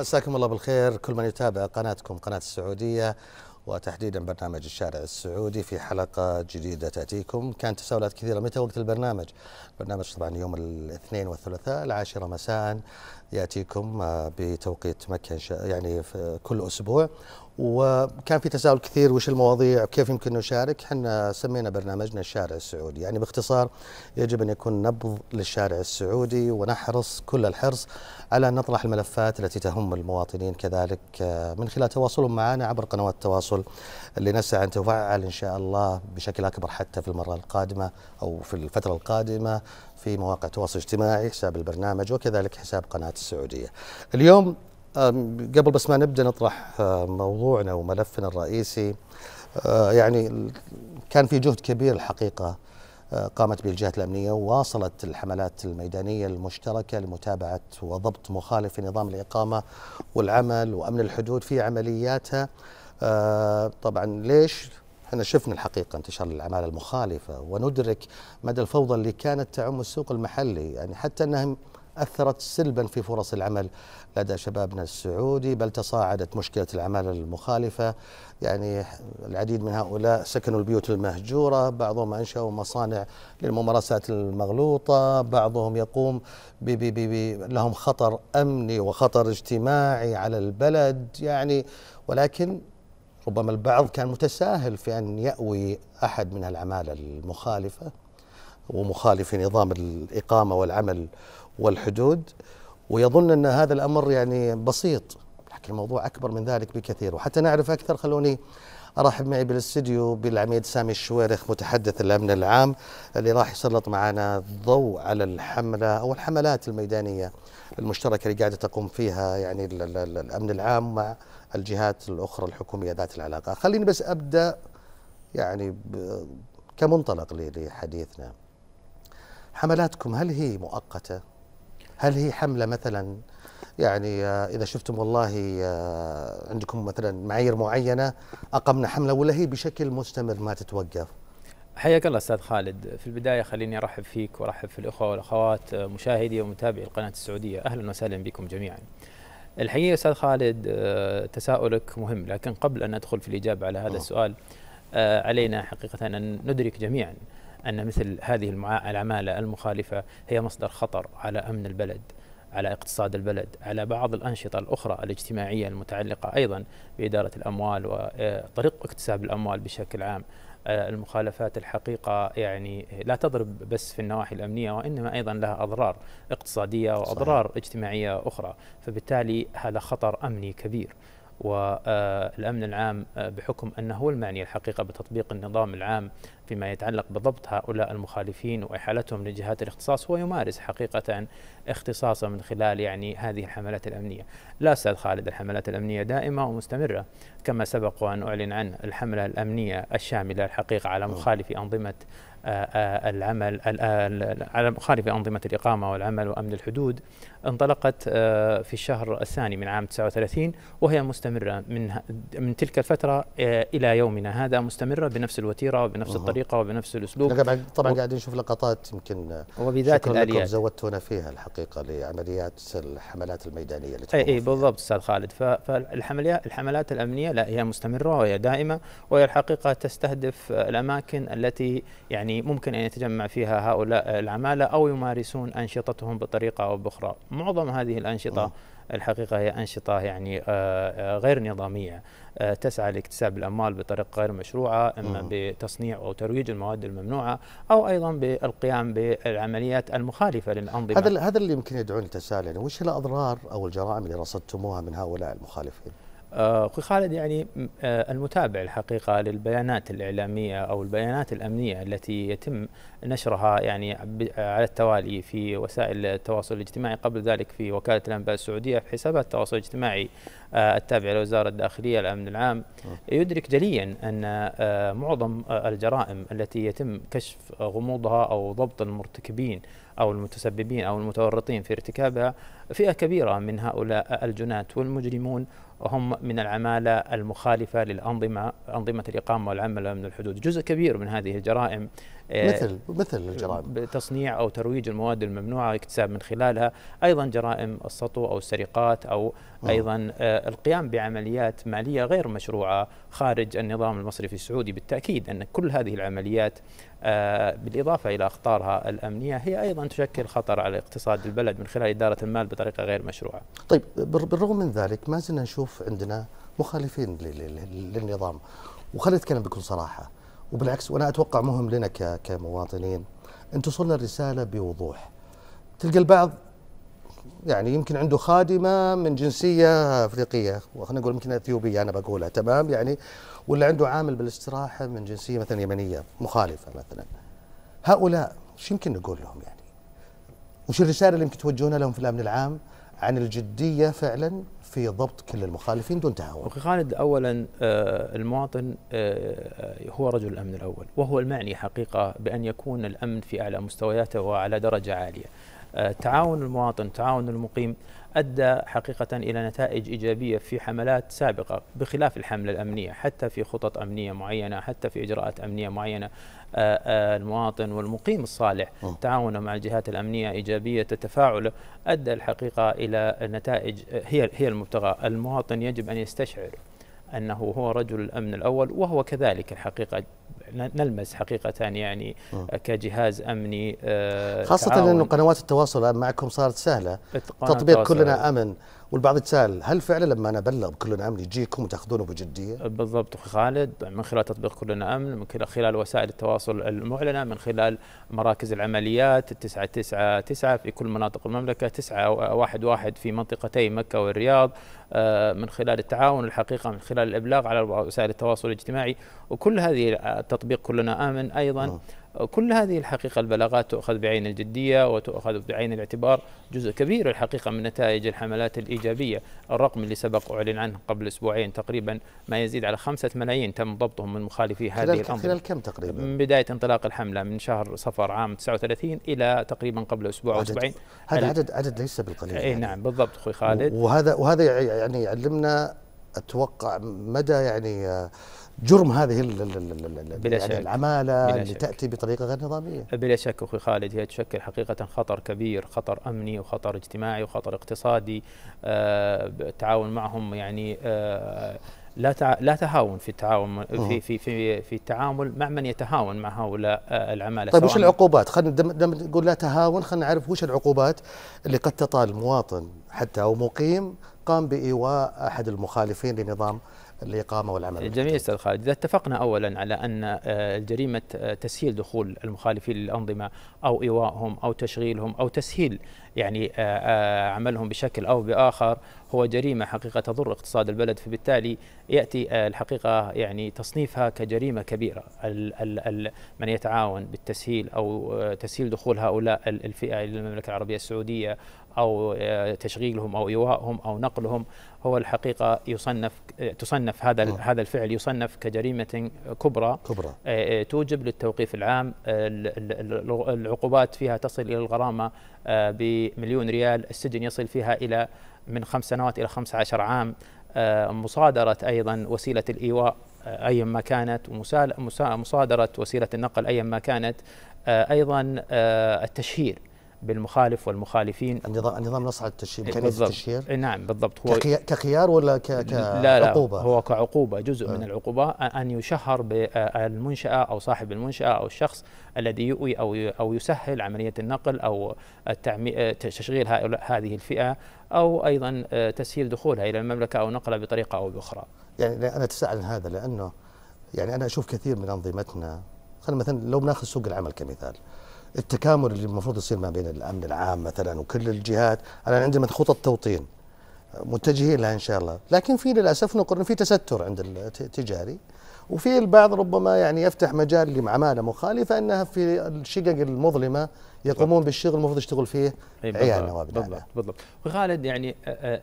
مساكم الله بالخير كل من يتابع قناتكم قناة السعودية وتحديدا برنامج الشارع السعودي في حلقة جديدة تأتيكم كانت تساؤلات كثيرة متى وقت البرنامج البرنامج طبعا يوم الاثنين والثلاثاء العاشرة مساء ياتيكم آه، بتوقيت مكه يعني في كل اسبوع وكان في تساؤل كثير وش المواضيع وكيف يمكن نشارك احنا سمينا برنامجنا الشارع السعودي يعني باختصار يجب ان يكون نبض للشارع السعودي ونحرص كل الحرص على ان نطرح الملفات التي تهم المواطنين كذلك آه، من خلال تواصلهم معنا عبر قنوات التواصل اللي نسعى ان تفعل ان شاء الله بشكل اكبر حتى في المره القادمه او في الفتره القادمه في مواقع التواصل الاجتماعي حساب البرنامج وكذلك حساب قناة السعودية اليوم قبل بس ما نبدأ نطرح موضوعنا وملفنا الرئيسي آه، يعني كان في جهد كبير الحقيقة آه، قامت به الجهات الأمنية وواصلت الحملات الميدانية المشتركة لمتابعة وضبط مخالف نظام الإقامة والعمل وأمن الحدود في عملياتها آه، طبعا ليش احنا شفنا الحقيقة انتشار العمالة المخالفة وندرك مدى الفوضى اللي كانت تعم السوق المحلي يعني حتى أنها أثرت سلبا في فرص العمل لدى شبابنا السعودي بل تصاعدت مشكلة العمالة المخالفة يعني العديد من هؤلاء سكنوا البيوت المهجورة بعضهم أنشأوا مصانع للممارسات المغلوطة بعضهم يقوم بي بي بي بي لهم خطر أمني وخطر اجتماعي على البلد يعني ولكن ربما البعض كان متساهل في أن يأوي أحد من العمالة المخالفة ومخالف نظام الإقامة والعمل والحدود ويظن أن هذا الأمر يعني بسيط لكن الموضوع أكبر من ذلك بكثير وحتى نعرف أكثر خلوني أرحب معي بالاستديو بالعميد سامي الشويرخ متحدث الأمن العام اللي راح يسلط معنا الضوء على الحملة أو الحملات الميدانية المشتركة اللي قاعدة تقوم فيها يعني الأمن العام مع الجهات الأخرى الحكومية ذات العلاقة خليني بس أبدأ يعني كمنطلق لحديثنا حملاتكم هل هي مؤقتة؟ هل هي حملة مثلا يعني آه، إذا شفتم والله آه، عندكم مثلا معايير معينة أقمنا حملة ولا هي بشكل مستمر ما تتوقف؟ حياك الله استاذ خالد في البدايه خليني ارحب فيك وارحب في الاخوه والاخوات آه، مشاهدي ومتابعي القناه السعوديه اهلا وسهلا بكم جميعا الحقيقه استاذ خالد آه، تساؤلك مهم لكن قبل ان ندخل في الاجابه على هذا آه. السؤال آه، علينا حقيقه ان ندرك جميعا ان مثل هذه العماله المخالفه هي مصدر خطر على امن البلد على اقتصاد البلد على بعض الانشطه الاخرى الاجتماعيه المتعلقه ايضا باداره الاموال وطريق اكتساب الاموال بشكل عام آه، المخالفات الحقيقه يعني لا تضرب بس في النواحي الامنيه وانما ايضا لها اضرار اقتصاديه واضرار صحيح. اجتماعيه اخرى فبالتالي هذا خطر امني كبير والأمن العام آه، بحكم أنه هو المعني الحقيقة بتطبيق النظام العام فيما يتعلق بضبط هؤلاء المخالفين وإحالتهم لجهات الاختصاص هو يمارس حقيقة اختصاصه من خلال يعني هذه الحملات الأمنية لا أستاذ خالد الحملات الأمنية دائمة ومستمرة كما سبق وأن أعلن عن الحملة الأمنية الشاملة الحقيقة على نعم. مخالفي أنظمة العمل على مخالفة أنظمة الإقامة والعمل وأمن الحدود انطلقت آه، في الشهر الثاني من عام 39 وهي مستمرة من من تلك الفترة آه، إلى يومنا هذا مستمرة بنفس الوتيرة وبنفس الطريقة وبنفس الأسلوب طبعا قاعدين نشوف لقطات يمكن آه، وبذات الآليات زودتونا فيها الحقيقة لعمليات الحملات الميدانية اللي أي, أي بالضبط أستاذ خالد فالحملات الحملات الأمنية لا هي مستمرة وهي دائمة وهي الحقيقة تستهدف الأماكن التي يعني ممكن أن يتجمع فيها هؤلاء العمالة أو يمارسون أنشطتهم بطريقة أو بأخرى معظم هذه الأنشطة آه. الحقيقة هي أنشطة يعني آه، آه، غير نظامية تسعى لاكتساب الأموال بطريقة غير مشروعة إما بتصنيع أو ترويج المواد الممنوعة أو أيضا بالقيام بالعمليات المخالفة للأنظمة هذا هذا اللي يمكن يدعون للتساؤل يعني وش الأضرار أو الجرائم اللي رصدتموها من هؤلاء المخالفين؟ آه، اخوي خالد يعني آه، المتابع الحقيقه للبيانات الاعلاميه او البيانات الامنيه التي يتم نشرها يعني آه، على التوالي في وسائل التواصل الاجتماعي قبل ذلك في وكاله الانباء السعوديه في حسابات التواصل الاجتماعي التابعه لوزاره الداخليه الامن العام يدرك جليا ان معظم الجرائم التي يتم كشف غموضها او ضبط المرتكبين او المتسببين او المتورطين في ارتكابها فئه كبيره من هؤلاء الجنات والمجرمون هم من العمالة المخالفة للأنظمة أنظمة الإقامة والعمل من الحدود جزء كبير من هذه الجرائم آه، مثل مثل الجرائم تصنيع أو ترويج المواد الممنوعة اكتساب من خلالها أيضا جرائم السطو أو السرقات أو آه. أيضا آه، القيام بعمليات مالية غير مشروعة خارج النظام المصرفي السعودي بالتأكيد أن كل هذه العمليات آه، بالإضافة إلى أخطارها الأمنية هي أيضا تشكل خطر على اقتصاد البلد من خلال إدارة المال بطريقة غير مشروعة طيب بالرغم من ذلك ما زلنا نشوف عندنا مخالفين للنظام وخلي نتكلم بكل صراحة وبالعكس وأنا أتوقع مهم لنا كمواطنين أن توصلنا الرسالة بوضوح تلقى البعض يعني يمكن عنده خادمه من جنسيه افريقيه وخلنا نقول يمكن اثيوبيه انا بقولها تمام يعني ولا عنده عامل بالاستراحه من جنسيه مثلا يمنيه مخالفه مثلا هؤلاء شو يمكن نقول لهم يعني وش الرساله اللي يمكن توجهونها لهم في الامن العام عن الجديه فعلا في ضبط كل المخالفين دون تهاون. اخي خالد اولا آه، المواطن آه، هو رجل الامن الاول وهو المعني حقيقه بان يكون الامن في اعلى مستوياته وعلى درجه عاليه. تعاون المواطن تعاون المقيم أدى حقيقة إلى نتائج إيجابية في حملات سابقة بخلاف الحملة الأمنية حتى في خطط أمنية معينة حتى في إجراءات أمنية معينة آه، آه، المواطن والمقيم الصالح أه. تعاونه مع الجهات الأمنية إيجابية تفاعله أدى الحقيقة إلى نتائج هي هي المبتغى المواطن يجب أن يستشعر أنه هو رجل الأمن الأول وهو كذلك الحقيقة نلمس حقيقة يعني كجهاز أمني آه، خاصة أن قنوات التواصل معكم صارت سهلة تطبيق كلنا أمن والبعض يتساءل هل فعلا لما انا ابلغ بكلنا امن يجيكم وتاخذونه بجديه؟ بالضبط اخي خالد من خلال تطبيق كلنا امن من خلال وسائل التواصل المعلنه من خلال مراكز العمليات 999 في كل مناطق المملكه 911 في منطقتي مكه والرياض آه، من خلال التعاون الحقيقه من خلال الابلاغ على وسائل التواصل الاجتماعي وكل هذه تطبيق كلنا امن ايضا نعم. كل هذه الحقيقة البلاغات تؤخذ بعين الجدية وتؤخذ بعين الاعتبار جزء كبير الحقيقة من نتائج الحملات الإيجابية الرقم اللي سبق أعلن عنه قبل أسبوعين تقريبا ما يزيد على خمسة ملايين تم ضبطهم من مخالفي هذه خلال الأمر خلال كم تقريبا؟ من بداية انطلاق الحملة من شهر صفر عام 39 إلى تقريبا قبل أسبوع أو أسبوعين هذا عدد عدد ليس بالقليل أي يعني نعم بالضبط أخوي خالد وهذا وهذا يعني يعلمنا أتوقع مدى يعني آه، جرم هذه بلا يعني شك العماله بلا شك اللي تاتي بطريقه غير نظاميه بلا شك اخي خالد هي تشكل حقيقه خطر كبير خطر امني وخطر اجتماعي وخطر اقتصادي آه، التعاون معهم يعني آه، لا تع... لا تهاون في التعاون في في في في التعامل مع من يتهاون مع هؤلاء آه، العماله طيب وش العقوبات؟ خلينا دم... دم نقول لا تهاون خلينا نعرف وش العقوبات اللي قد تطال مواطن حتى او مقيم قام بايواء احد المخالفين لنظام الإقامة والعمل جميل أستاذ خالد إذا اتفقنا أولا على أن آه، جريمة آه، تسهيل دخول المخالفين للأنظمة أو إيوائهم أو تشغيلهم أو تسهيل يعني آه، عملهم بشكل أو بآخر هو جريمة حقيقة تضر اقتصاد البلد فبالتالي يأتي الحقيقة يعني تصنيفها كجريمة كبيرة من يتعاون بالتسهيل أو تسهيل دخول هؤلاء الفئة إلى المملكة العربية السعودية أو تشغيلهم أو إيوائهم أو نقلهم هو الحقيقه يصنف تصنف هذا آه. هذا الفعل يصنف كجريمه كبرى كبرى آه، آه، توجب للتوقيف العام آه، العقوبات فيها تصل الى الغرامه بمليون ريال السجن يصل فيها الى من خمس سنوات الى 15 عام مصادره ايضا وسيله الايواء ايا ما كانت ومصادره وسيله النقل ايا ما كانت ايضا التشهير بالمخالف والمخالفين النظام النظام نص على التشهير امكانيه إيه، التشهير إيه، نعم بالضبط هو كخيار ولا ك... كعقوبه؟ لا لا هو كعقوبه جزء أه. من العقوبه ان يشهر بالمنشاه آه، او صاحب المنشاه او الشخص الذي يؤوي او او يسهل عمليه النقل او التعمي... آه، تشغيل هؤلاء هذه الفئه او ايضا آه، تسهيل دخولها الى المملكه او نقلها بطريقه او باخرى. يعني انا اتساءل هذا لانه يعني انا اشوف كثير من انظمتنا خلينا مثلا لو بناخذ سوق العمل كمثال التكامل اللي المفروض يصير ما بين الامن العام مثلا وكل الجهات انا عندي خطط توطين متجهين لها ان شاء الله، لكن في للاسف نقول في تستر عند التجاري وفي البعض ربما يعني يفتح مجال لعماله مخالفه انها في الشقق المظلمه يقومون بالشغل المفروض يشتغل فيه إيه، عيالنا وابنائنا بالضبط وخالد يعني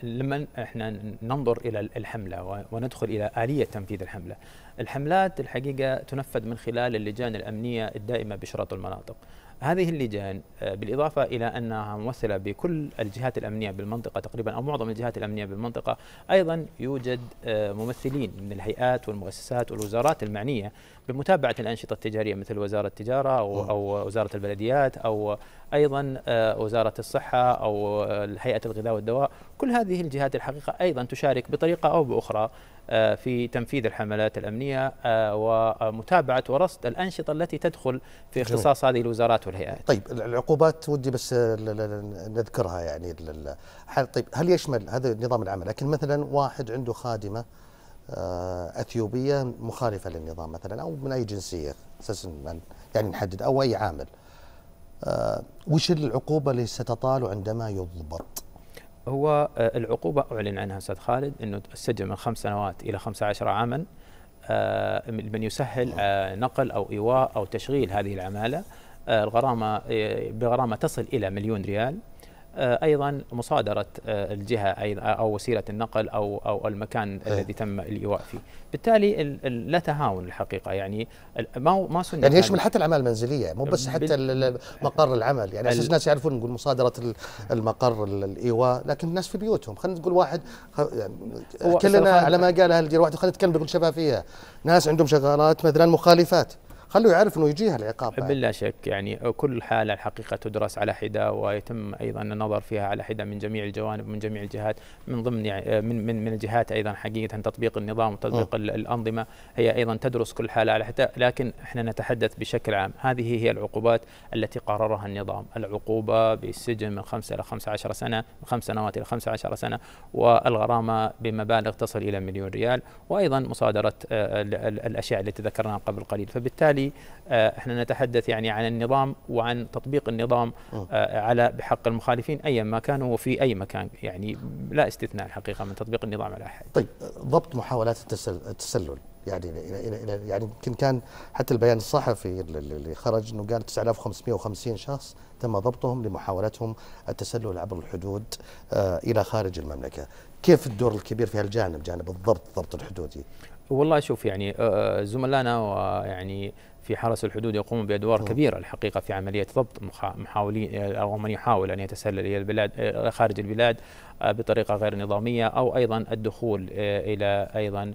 لما احنا ننظر الى الحمله وندخل الى اليه تنفيذ الحمله الحملات الحقيقه تنفذ من خلال اللجان الامنيه الدائمه بشرط المناطق هذه اللجان آه، بالإضافة إلى أنها ممثلة بكل الجهات الأمنية بالمنطقة تقريبا أو معظم الجهات الأمنية بالمنطقة أيضا يوجد آه، ممثلين من الهيئات والمؤسسات والوزارات المعنية بمتابعة الأنشطة التجارية مثل وزارة التجارة أو, أو وزارة البلديات أو أيضا آه، وزارة الصحة أو هيئة الغذاء والدواء كل هذه الجهات الحقيقة أيضا تشارك بطريقة أو بأخرى آه، في تنفيذ الحملات الأمنية آه، ومتابعة ورصد الأنشطة التي تدخل في اختصاص هذه الوزارات والهيئات طيب العقوبات ودي بس نذكرها يعني طيب هل يشمل هذا نظام العمل لكن مثلا واحد عنده خادمة آه، أثيوبية مخالفة للنظام مثلا أو من أي جنسية أساسا يعني نحدد أو أي عامل وش العقوبة اللي ستطال عندما يضبط هو آه، العقوبة أعلن عنها أستاذ خالد أنه السجن من خمس سنوات إلى عشر عاما آه، من يسهل آه، نقل أو إيواء أو تشغيل هذه العمالة الغرامة بغرامة تصل إلى مليون ريال آه، ايضا مصادره آه، الجهه او وسيله النقل او او المكان أيه. الذي تم الايواء فيه، بالتالي لا تهاون الحقيقه يعني ما ما سنة يعني يشمل حتى الاعمال المنزليه مو بس حتى مقر العمل يعني اساس الناس يعرفون نقول مصادره المقر الايواء لكن الناس في بيوتهم خلينا نقول واحد يعني كلنا على ما اهل الجير واحد خلينا نتكلم بكل شفافيه ناس عندهم شغالات مثلا مخالفات خلوا يعرف انه يجيها العقاب بلا شك يعني كل حاله الحقيقه تدرس على حده ويتم ايضا النظر فيها على حده من جميع الجوانب من جميع الجهات من ضمن من من من الجهات ايضا حقيقه تطبيق النظام وتطبيق م. الانظمه هي ايضا تدرس كل حاله على حده لكن احنا نتحدث بشكل عام هذه هي العقوبات التي قررها النظام العقوبه بالسجن من 5 الى 15 سنه من 5 سنوات الى 15 سنه والغرامه بمبالغ تصل الى مليون ريال وايضا مصادره آه، الاشياء التي ذكرناها قبل قليل فبالتالي وبالتالي آه، احنا نتحدث يعني عن النظام وعن تطبيق النظام آه، على بحق المخالفين ايا ما كانوا وفي اي مكان يعني لا استثناء الحقيقه من تطبيق النظام على احد. طيب ضبط محاولات التسلل يعني الى يعني يمكن كان حتى البيان الصحفي اللي خرج انه قال 9550 شخص تم ضبطهم لمحاولتهم التسلل عبر الحدود آه، الى خارج المملكه. كيف الدور الكبير في هالجانب جانب الضبط الضبط الحدودي؟ والله شوف يعني زملائنا ويعني في حرس الحدود يقومون بادوار طبعا. كبيره الحقيقه في عمليه ضبط محاولين آه، او من يحاول ان يتسلل الى البلاد آه، خارج البلاد آه، بطريقه غير نظاميه او ايضا الدخول الى ايضا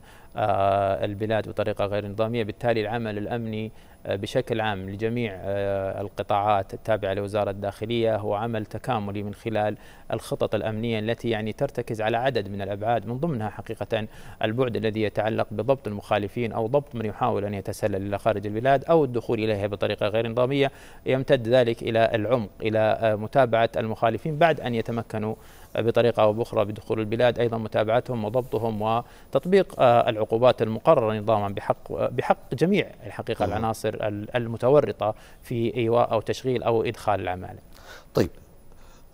البلاد بطريقه غير نظاميه بالتالي العمل الامني بشكل عام لجميع آه، القطاعات التابعة لوزارة الداخلية هو عمل تكاملي من خلال الخطط الأمنية التي يعني ترتكز على عدد من الأبعاد من ضمنها حقيقة البعد الذي يتعلق بضبط المخالفين أو ضبط من يحاول أن يتسلل إلى خارج البلاد أو الدخول إليها بطريقة غير نظامية يمتد ذلك إلى العمق إلى آه، متابعة المخالفين بعد أن يتمكنوا بطريقة أو بأخرى بدخول البلاد أيضا متابعتهم وضبطهم وتطبيق آه، العقوبات المقررة نظاما بحق بحق جميع الحقيقة العناصر المتورطة في إيواء أو تشغيل أو إدخال العمالة طيب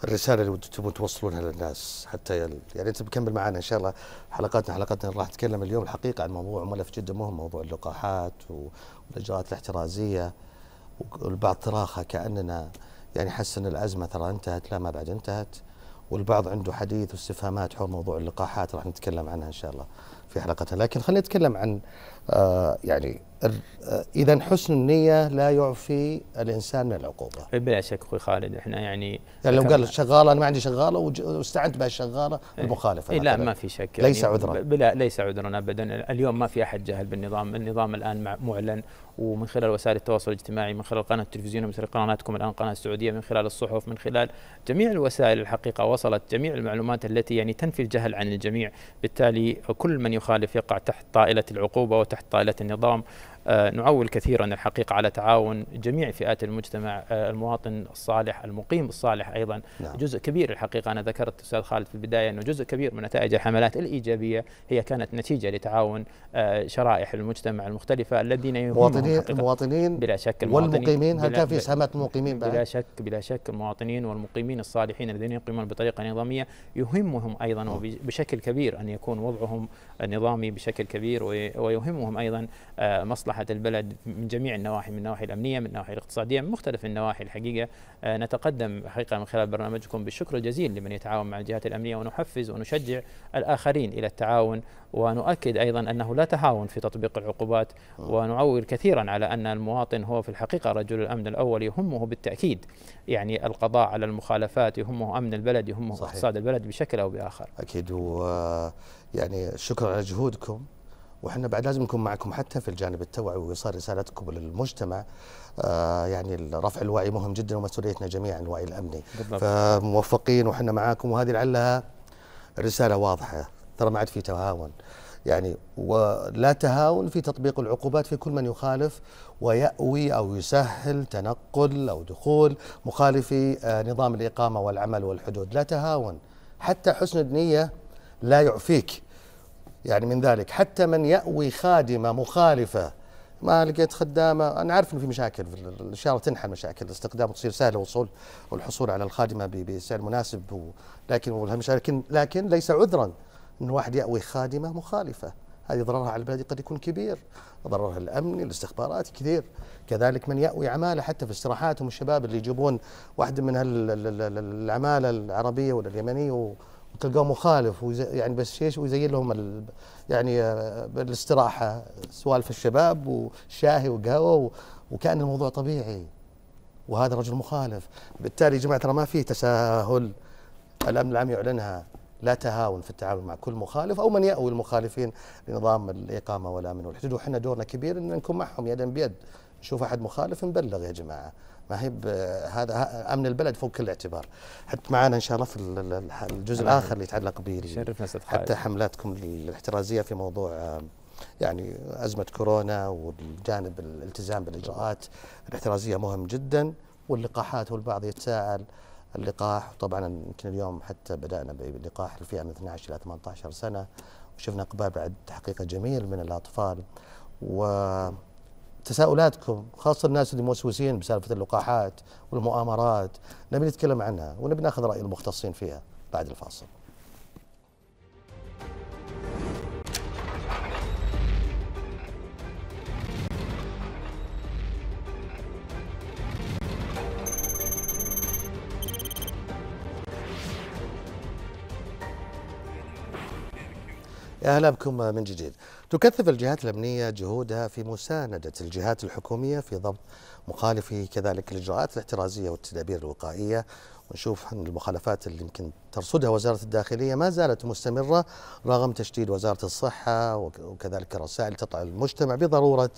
الرسالة اللي تبون توصلونها للناس حتى يل... يعني انت مكمل معنا ان شاء الله حلقاتنا حلقاتنا راح نتكلم اليوم الحقيقة عن موضوع ملف جدا مهم موضوع اللقاحات والاجراءات الاحترازية والبعض تراخى كاننا يعني حس ان الازمة ترى انتهت لا ما بعد انتهت والبعض عنده حديث واستفهامات حول موضوع اللقاحات راح نتكلم عنها ان شاء الله في حلقتنا لكن خلينا نتكلم عن آه، يعني آه، اذا حسن النيه لا يعفي الانسان من العقوبه إيه، بلا شك اخوي خالد احنا يعني, يعني لو قال شغاله انا ما عندي شغاله واستعنت بهالشغاله إيه. المخالفه إيه لا ما في شك يعني ليس يعني عذرا بلا ليس عذرا ابدا اليوم ما في احد جاهل بالنظام النظام الان معلن ومن خلال وسائل التواصل الاجتماعي من خلال قناه التلفزيون من خلال قناتكم الان قناه السعوديه من خلال الصحف من خلال جميع الوسائل الحقيقه وصلت جميع المعلومات التي يعني تنفي الجهل عن الجميع بالتالي كل من يخالف يقع تحت طائله العقوبه وتحت طائله النظام نعول كثيرا الحقيقة على تعاون جميع فئات المجتمع آه، المواطن الصالح المقيم الصالح أيضا نعم. جزء كبير الحقيقة أنا ذكرت أستاذ خالد في البداية أنه جزء كبير من نتائج الحملات الإيجابية هي كانت نتيجة لتعاون آه، شرائح المجتمع المختلفة الذين المواطنين المواطنين بلا شك المواطنين والمقيمين هل كان في إسهامات المقيمين بعد؟ بلا شك بلا شك المواطنين والمقيمين الصالحين الذين يقيمون بطريقة نظامية يهمهم أيضا نعم. وبشكل كبير أن يكون وضعهم نظامي بشكل كبير ويهمهم أيضا آه، مصلحة مصلحه البلد من جميع النواحي من النواحي الامنيه من النواحي الاقتصاديه من مختلف النواحي الحقيقه آه، نتقدم حقيقه من خلال برنامجكم بالشكر الجزيل لمن يتعاون مع الجهات الامنيه ونحفز ونشجع الاخرين الى التعاون ونؤكد ايضا انه لا تهاون في تطبيق العقوبات آه. ونعول كثيرا على ان المواطن هو في الحقيقه رجل الامن الاول يهمه بالتاكيد يعني القضاء على المخالفات يهمه امن البلد يهمه صحيح. اقتصاد البلد بشكل او باخر اكيد و يعني شكرا على جهودكم وإحنا بعد لازم نكون معكم حتى في الجانب التوعوي وإيصال رسالتكم للمجتمع آه يعني رفع الوعي مهم جدا ومسؤوليتنا جميعا الوعي الأمني بالضبط. فموفقين وإحنا معاكم وهذه لعلها رسالة واضحة ترى ما عاد في تهاون يعني ولا تهاون في تطبيق العقوبات في كل من يخالف ويأوي أو يسهل تنقل أو دخول مخالفي آه، نظام الإقامة والعمل والحدود لا تهاون حتى حسن النية لا يعفيك يعني من ذلك حتى من يأوي خادمة مخالفة ما لقيت خدامة أنا عارف أنه في مشاكل إن شاء الله تنحل مشاكل الاستقدام وتصير سهلة وصول والحصول على الخادمة بسعر مناسب لكن لكن ليس عذرا أن واحد يأوي خادمة مخالفة هذه ضررها على البلد قد يكون كبير ضررها الأمني الاستخبارات كثير كذلك من يأوي عمالة حتى في استراحاتهم الشباب اللي يجيبون واحد من العمالة العربية ولا اليمنية تلقاه مخالف يعني بس ايش ويزين لهم ال يعني آه، بالاستراحه سوالف الشباب وشاهي وقهوه وكان الموضوع طبيعي وهذا رجل مخالف بالتالي يا جماعه ترى ما في تساهل الامن العام يعلنها لا تهاون في التعامل مع كل مخالف او من ياوي المخالفين لنظام الاقامه والامن والحدود وحنا دورنا كبير ان نكون معهم يدا بيد نشوف احد مخالف نبلغ يا جماعه ما هي هذا امن البلد فوق كل اعتبار حتى معنا ان شاء الله في الجزء الاخر اللي يتعلق به حتى حملاتكم الاحترازيه في موضوع يعني ازمه كورونا والجانب الالتزام بالاجراءات الاحترازيه مهم جدا واللقاحات والبعض يتساءل اللقاح طبعا يمكن اليوم حتى بدانا بلقاح الفئه من 12 الى 18 سنه وشفنا اقبال بعد حقيقه جميل من الاطفال و تساؤلاتكم خاصة الناس اللي موسوسين بسالفة اللقاحات والمؤامرات نبي نتكلم عنها ونبي ناخذ رأي المختصين فيها بعد الفاصل أهلا بكم من جديد تكثف الجهات الأمنية جهودها في مساندة الجهات الحكومية في ضبط مخالفي كذلك الإجراءات الاحترازية والتدابير الوقائية ونشوف أن المخالفات اللي يمكن ترصدها وزارة الداخلية ما زالت مستمرة رغم تشديد وزارة الصحة وكذلك الرسائل تطلع للمجتمع بضرورة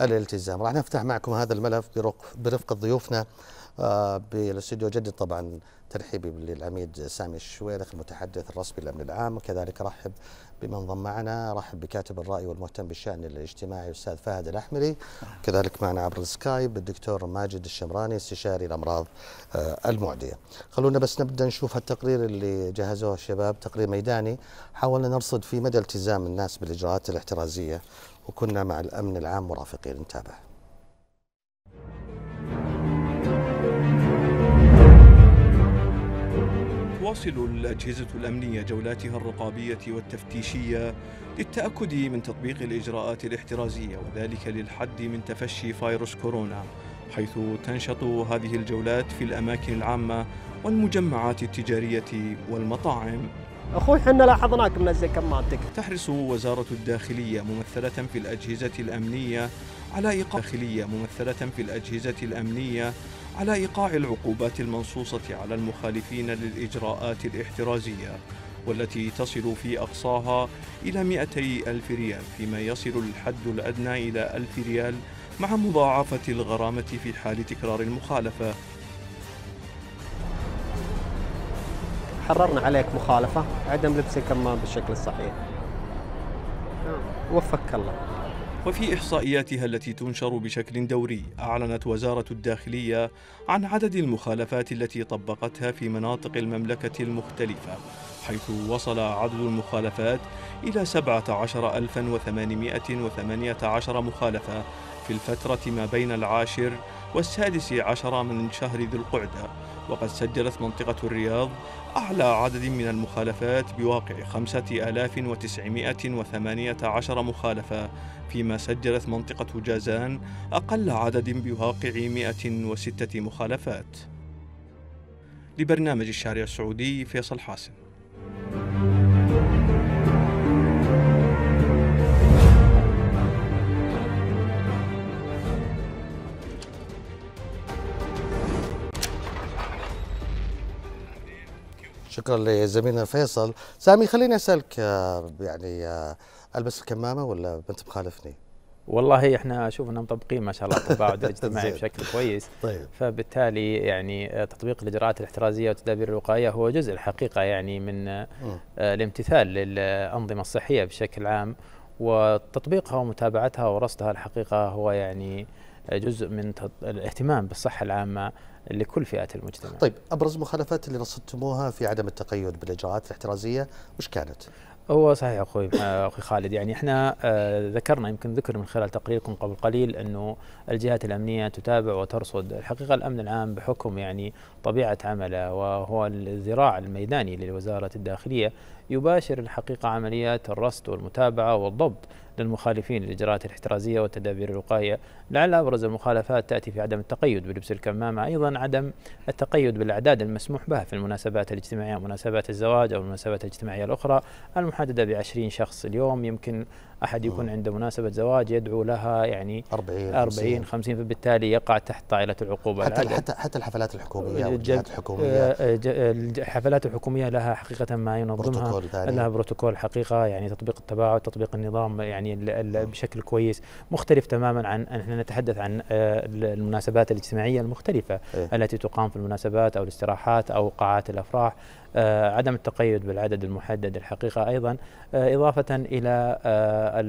الالتزام راح نفتح معكم هذا الملف برفقة ضيوفنا آه، بالاستديو جدد طبعا ترحيبي بالعميد سامي الشويرخ المتحدث الرسمي للامن العام وكذلك رحب بمن ضم معنا رحب بكاتب الراي والمهتم بالشان الاجتماعي الاستاذ فهد الاحمري كذلك معنا عبر السكايب الدكتور ماجد الشمراني استشاري الامراض آه، المعديه خلونا بس نبدا نشوف التقرير اللي جهزوه الشباب تقرير ميداني حاولنا نرصد فيه مدى التزام الناس بالاجراءات الاحترازيه وكنا مع الامن العام مرافقين نتابع تواصل الأجهزة الأمنية جولاتها الرقابية والتفتيشية للتأكد من تطبيق الإجراءات الاحترازية وذلك للحد من تفشي فيروس كورونا حيث تنشط هذه الجولات في الأماكن العامة والمجمعات التجارية والمطاعم اخوي حنا لاحظناك منزل كمامتك تحرص وزارة الداخلية ممثلة في الأجهزة الأمنية على إيقاف داخلية ممثلة في الأجهزة الأمنية على إيقاع العقوبات المنصوصة على المخالفين للإجراءات الاحترازية والتي تصل في أقصاها إلى 200 ألف ريال فيما يصل الحد الأدنى إلى ألف ريال مع مضاعفة الغرامة في حال تكرار المخالفة حررنا عليك مخالفة عدم لبس الكمام بالشكل الصحيح وفقك الله وفي إحصائياتها التي تنشر بشكل دوري أعلنت وزارة الداخلية عن عدد المخالفات التي طبقتها في مناطق المملكة المختلفة حيث وصل عدد المخالفات إلى 17818 مخالفة في الفترة ما بين العاشر والسادس عشر من شهر ذي القعدة وقد سجلت منطقة الرياض أعلى عدد من المخالفات بواقع 5918 مخالفة فيما سجلت منطقة جازان أقل عدد بواقع 106 مخالفات لبرنامج الشارع السعودي فيصل حاسم شكرا لزميلنا فيصل سامي خليني اسالك آه، يعني آه، البس الكمامه ولا انت مخالفني والله احنا اشوف انهم مطبقين ما شاء الله التباعد الاجتماعي بشكل كويس طيب. فبالتالي يعني آه، تطبيق الاجراءات الاحترازيه والتدابير الوقائيه هو جزء الحقيقه يعني من الامتثال للانظمه الصحيه بشكل عام وتطبيقها ومتابعتها ورصدها الحقيقه هو يعني جزء من الاهتمام بالصحه العامه لكل فئات المجتمع طيب أبرز المخالفات اللي رصدتموها في عدم التقيد بالإجراءات الاحترازية وش كانت؟ هو صحيح اخوي آه، اخوي خالد يعني احنا آه، ذكرنا يمكن ذكر من خلال تقريركم قبل قليل انه الجهات الامنيه تتابع وترصد الحقيقه الامن العام بحكم يعني طبيعه عمله وهو الذراع الميداني لوزاره الداخليه يباشر الحقيقه عمليات الرصد والمتابعه والضبط للمخالفين للإجراءات الاحترازية والتدابير الوقائية لعل أبرز المخالفات تأتي في عدم التقيد بلبس الكمامة أيضا عدم التقيد بالأعداد المسموح بها في المناسبات الاجتماعية مناسبات الزواج أو المناسبات الاجتماعية الأخرى المحددة 20 شخص اليوم يمكن أحد يكون عنده مناسبة زواج يدعو لها يعني 40 40 50 فبالتالي يقع تحت طائلة العقوبة حتى حتى حتى الحفلات الحكومية والجهات الحكومية آه، آه، آه، الحفلات الحكومية لها حقيقة ما ينظمها بروتوكول لها بروتوكول حقيقة يعني تطبيق التباعد تطبيق النظام يعني بشكل كويس مختلف تماما عن احنا نتحدث عن المناسبات الاجتماعية المختلفة إيه. التي تقام في المناسبات أو الاستراحات أو قاعات الأفراح آه، عدم التقيد بالعدد المحدد الحقيقة أيضا آه، إضافة إلى آه،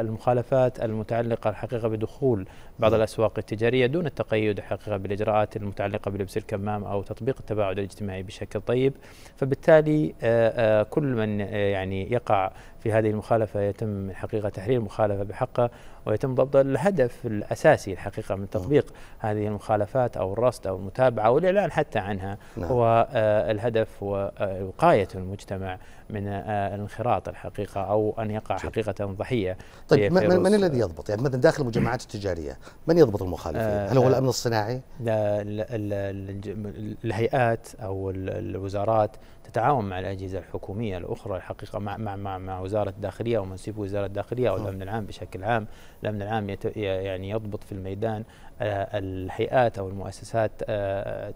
المخالفات المتعلقة الحقيقة بدخول بعض الأسواق التجارية دون التقيد حقيقة بالإجراءات المتعلقة بلبس الكمام أو تطبيق التباعد الاجتماعي بشكل طيب فبالتالي آه، آه، كل من آه، يعني يقع في هذه المخالفة يتم حقيقة تحرير المخالفة بحقه ويتم ضبط الهدف الأساسي الحقيقة من تطبيق هذه المخالفات أو الرصد أو المتابعة والإعلان حتى عنها نعم. هو الهدف وقايه المجتمع من آه، الانخراط الحقيقه او ان يقع حقيقه ضحيه طيب من, من الذي يضبط؟ يعني مثلا داخل المجمعات التجاريه من يضبط المخالفين؟ آه، هل هو آه، الامن الصناعي؟ الهيئات او الوزارات تتعاون مع الاجهزه الحكوميه الاخرى الحقيقه مع مع مع, مع وزاره الداخليه ومنسيب وزاره الداخليه او الامن نعم. العام بشكل عام، الامن العام يعني يضبط في الميدان الهيئات او المؤسسات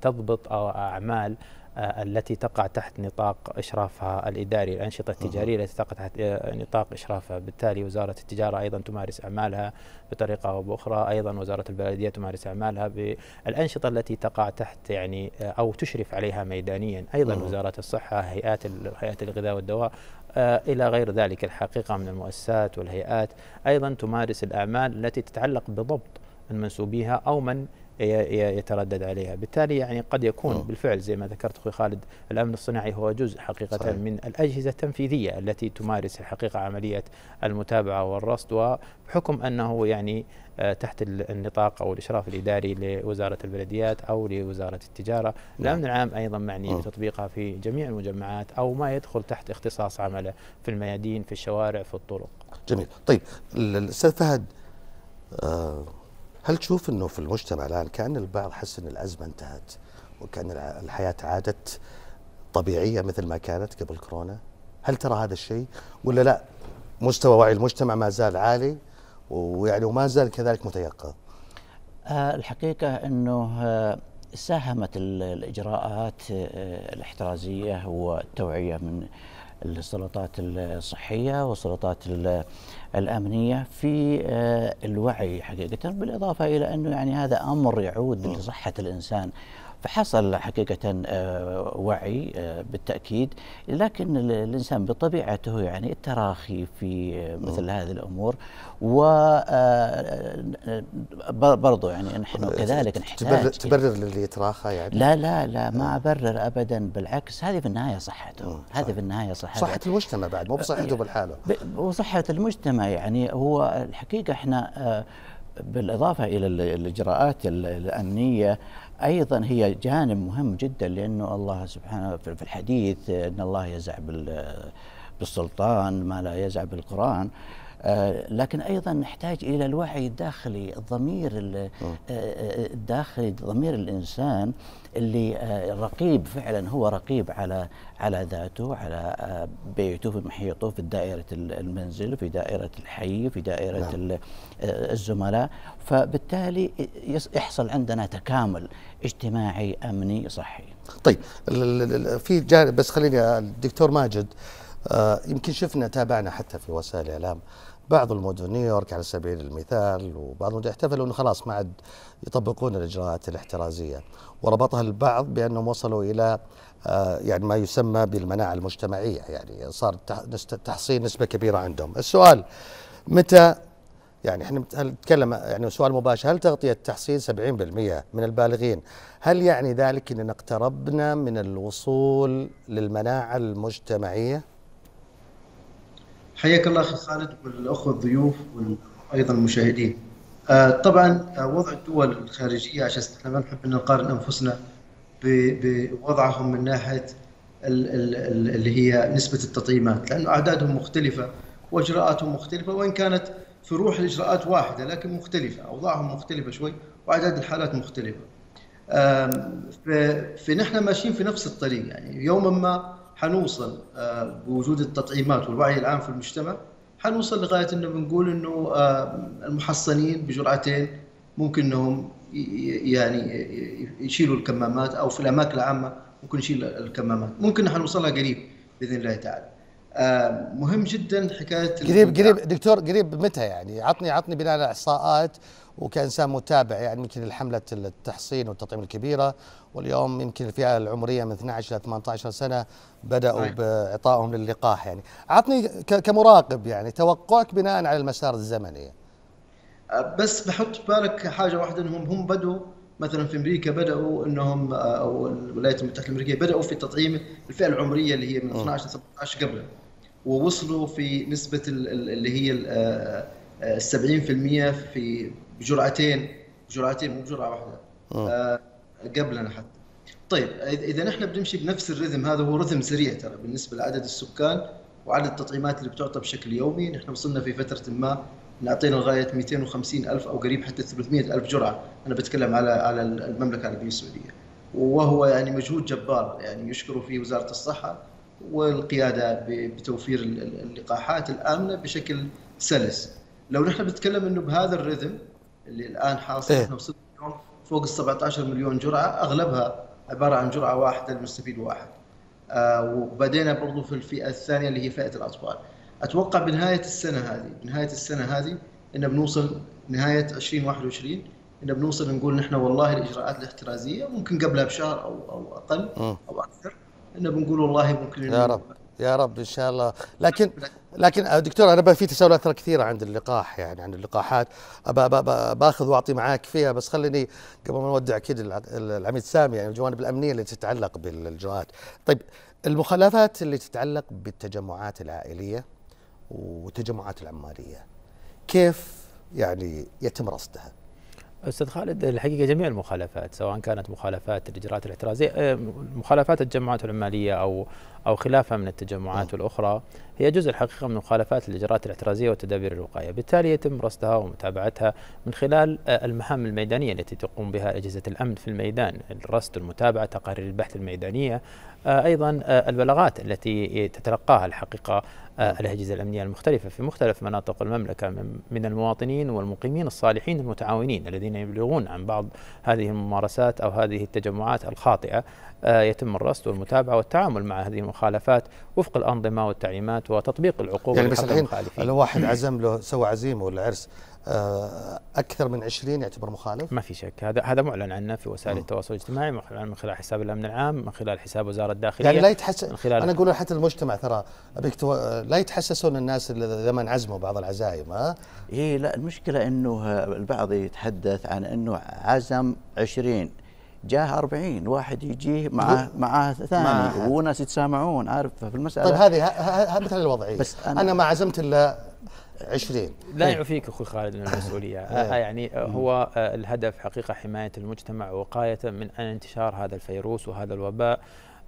تضبط اعمال آه، التي تقع تحت نطاق إشرافها الإداري الأنشطة التجارية التي تقع تحت آه، نطاق إشرافها بالتالي وزارة التجارة أيضا تمارس أعمالها بطريقة أو بأخرى أيضا وزارة البلدية تمارس أعمالها بالأنشطة التي تقع تحت يعني آه، أو تشرف عليها ميدانيا أيضا وزارة الصحة هيئات هيئة الغذاء والدواء إلى غير ذلك الحقيقة من المؤسسات والهيئات أيضا تمارس الأعمال التي تتعلق بضبط من منسوبيها أو من يتردد عليها بالتالي يعني قد يكون أوه. بالفعل زي ما ذكرت أخوي خالد الأمن الصناعي هو جزء حقيقة صحيح. من الأجهزة التنفيذية التي تمارس الحقيقة عملية المتابعة والرصد وبحكم أنه يعني آه، تحت النطاق او الاشراف الاداري لوزاره البلديات او لوزاره التجاره، نعم. الامن العام ايضا معني أوه. بتطبيقها في جميع المجمعات او ما يدخل تحت اختصاص عمله في الميادين في الشوارع في الطرق. جميل، طيب الاستاذ فهد آه هل تشوف انه في المجتمع الان كان البعض حس ان الازمه انتهت وكان الحياه عادت طبيعيه مثل ما كانت قبل كورونا؟ هل ترى هذا الشيء ولا لا؟ مستوى وعي المجتمع ما زال عالي ويعني وما زال كذلك متيقظ. آه، الحقيقه انه آه، ساهمت الاجراءات آه، الاحترازيه والتوعيه من السلطات الصحية والسلطات الأمنية في آه، الوعي حقيقة بالإضافة إلى أنه يعني هذا أمر يعود لصحة الإنسان فحصل حقيقة آه، وعي آه، بالتأكيد لكن الإنسان بطبيعته يعني التراخي في آه، مثل هذه الأمور و برضو يعني نحن كذلك نحتاج تبرر للي يتراخى يعني لا لا لا ما أبرر أبدا بالعكس هذه في النهاية صحته هذه في النهاية صحته صحة المجتمع بعد مو بصحته بالحالة وصحة المجتمع يعني هو الحقيقة احنا بالإضافة إلى الإجراءات الأمنية ايضا هي جانب مهم جدا لانه الله سبحانه في الحديث ان الله يزع بالسلطان ما لا يزع بالقران آه، لكن ايضا نحتاج الى الوعي الداخلي الضمير آه، آه، الداخلي ضمير الانسان اللي آه، الرقيب فعلا هو رقيب على على ذاته على آه، بيته في محيطه في دائرة المنزل في دائرة الحي في دائرة نعم. آه، الزملاء فبالتالي يحصل عندنا تكامل اجتماعي أمني صحي طيب في جانب بس خليني الدكتور ماجد يمكن شفنا تابعنا حتى في وسائل الإعلام بعض المدن نيويورك على سبيل المثال وبعض المدن احتفلوا انه خلاص ما عاد يطبقون الاجراءات الاحترازيه وربطها البعض بانهم وصلوا الى آه، يعني ما يسمى بالمناعه المجتمعيه يعني صار تحصين نسبه كبيره عندهم السؤال متى يعني احنا نتكلم يعني سؤال مباشر هل تغطيه تحصيل 70% من البالغين هل يعني ذلك اننا اقتربنا من الوصول للمناعه المجتمعيه؟ حياك الله اخي خالد والاخوه الضيوف وايضا المشاهدين. آه، طبعا آه، وضع الدول الخارجيه عشان ما نحب ان نقارن انفسنا بوضعهم من ناحيه اللي هي نسبه التطعيمات لانه اعدادهم مختلفه واجراءاتهم مختلفه وان كانت في روح الاجراءات واحده لكن مختلفه اوضاعهم مختلفه شوي واعداد الحالات مختلفه. فنحن ماشيين في نفس الطريق يعني يوما ما حنوصل آه، بوجود التطعيمات والوعي العام في المجتمع حنوصل لغايه انه بنقول انه آه، المحصنين بجرعتين ممكن انهم يعني يشيلوا الكمامات او في الاماكن العامه ممكن نشيل الكمامات ممكن حنوصلها قريب باذن الله تعالى آه، مهم جدا حكايه قريب قريب دكتور قريب متى يعني عطني عطني بناء على احصاءات وكإنسان متابع يعني يمكن الحملة التحصين والتطعيم الكبيرة واليوم يمكن الفئة العمرية من 12 إلى 18 سنة بدأوا بإعطائهم للقاح يعني عطني كمراقب يعني توقعك بناء على المسار الزمني أه، بس بحط في بالك حاجة واحدة أنهم هم بدوا مثلا في امريكا بداوا انهم أه، او الولايات المتحده الامريكيه بداوا في تطعيم الفئه العمريه اللي هي من 12 ل 17 قبل ووصلوا في نسبه اللي هي 70% أه، في بجرعتين بجرعتين مو بجرعه واحده آه, آه، قبلنا حتى طيب اذا نحن بنمشي بنفس الرذم هذا هو رذم سريع ترى بالنسبه لعدد السكان وعدد التطعيمات اللي بتعطى بشكل يومي نحن وصلنا في فتره ما نعطينا لغايه 250 الف او قريب حتى 300 الف جرعه انا بتكلم على على المملكه العربيه السعوديه وهو يعني مجهود جبار يعني يشكر فيه وزاره الصحه والقياده بتوفير اللقاحات الامنه بشكل سلس لو نحن بنتكلم انه بهذا الرذم اللي الان حاصل إيه؟ مليون فوق ال 17 مليون جرعه اغلبها عباره عن جرعه واحده لمستفيد واحد. آه وبدينا برضو في الفئه الثانيه اللي هي فئه الاطفال. اتوقع بنهايه السنه هذه بنهايه السنه هذه ان بنوصل نهايه 2021 ان بنوصل نقول نحن والله الاجراءات الاحترازيه ممكن قبلها بشهر او او اقل او اكثر ان بنقول والله ممكن يا رب يا رب ان شاء الله لكن لكن دكتور انا في تساؤلات ترى كثيره عند اللقاح يعني عن اللقاحات أبا أبا باخذ واعطي معاك فيها بس خليني قبل ما نودع اكيد العميد سامي يعني الجوانب الامنيه اللي تتعلق بالاجراءات طيب المخالفات اللي تتعلق بالتجمعات العائليه والتجمعات العماريه كيف يعني يتم رصدها استاذ خالد الحقيقه جميع المخالفات سواء كانت مخالفات الاجراءات الاحترازيه آه، مخالفات التجمعات العماليه او او خلافها من التجمعات نعم. الاخرى هي جزء الحقيقه من مخالفات الاجراءات الاحترازيه وتدابير الوقايه، بالتالي يتم رصدها ومتابعتها من خلال آه، المهام الميدانيه التي تقوم بها اجهزه الامن في الميدان، الرصد المتابعه، تقارير البحث الميدانيه، آه، ايضا البلاغات التي تتلقاها الحقيقه آه، الأجهزة الأمنية المختلفة في مختلف مناطق المملكة من المواطنين والمقيمين الصالحين المتعاونين الذين يبلغون عن بعض هذه الممارسات أو هذه التجمعات الخاطئة آه، يتم الرصد والمتابعة والتعامل مع هذه المخالفات وفق الأنظمة والتعليمات وتطبيق العقوبة يعني بس الحين الواحد عزم له سوى عزيمة ولا عرس آه، اكثر من 20 يعتبر مخالف؟ ما في شك هذا هذا معلن عنه في وسائل م. التواصل الاجتماعي من خلال حساب الامن العام من خلال حساب وزاره الداخليه يعني لا يتحسس انا اقول حتى المجتمع ترى ابيك تو... لا يتحسسون الناس اذا ما انعزموا بعض العزايم ها؟ اي لا المشكله انه البعض يتحدث عن انه عزم 20 جاه 40 واحد يجيه معاه معاه ثاني وناس يتسامعون عارف في المساله طيب هذه مثل الوضعيه بس انا, أنا ما عزمت الا 20 لا إيه. يعفيك اخوي خالد من المسؤوليه إيه. آه يعني آه، هو آه الهدف حقيقه حمايه المجتمع ووقايته من انتشار هذا الفيروس وهذا الوباء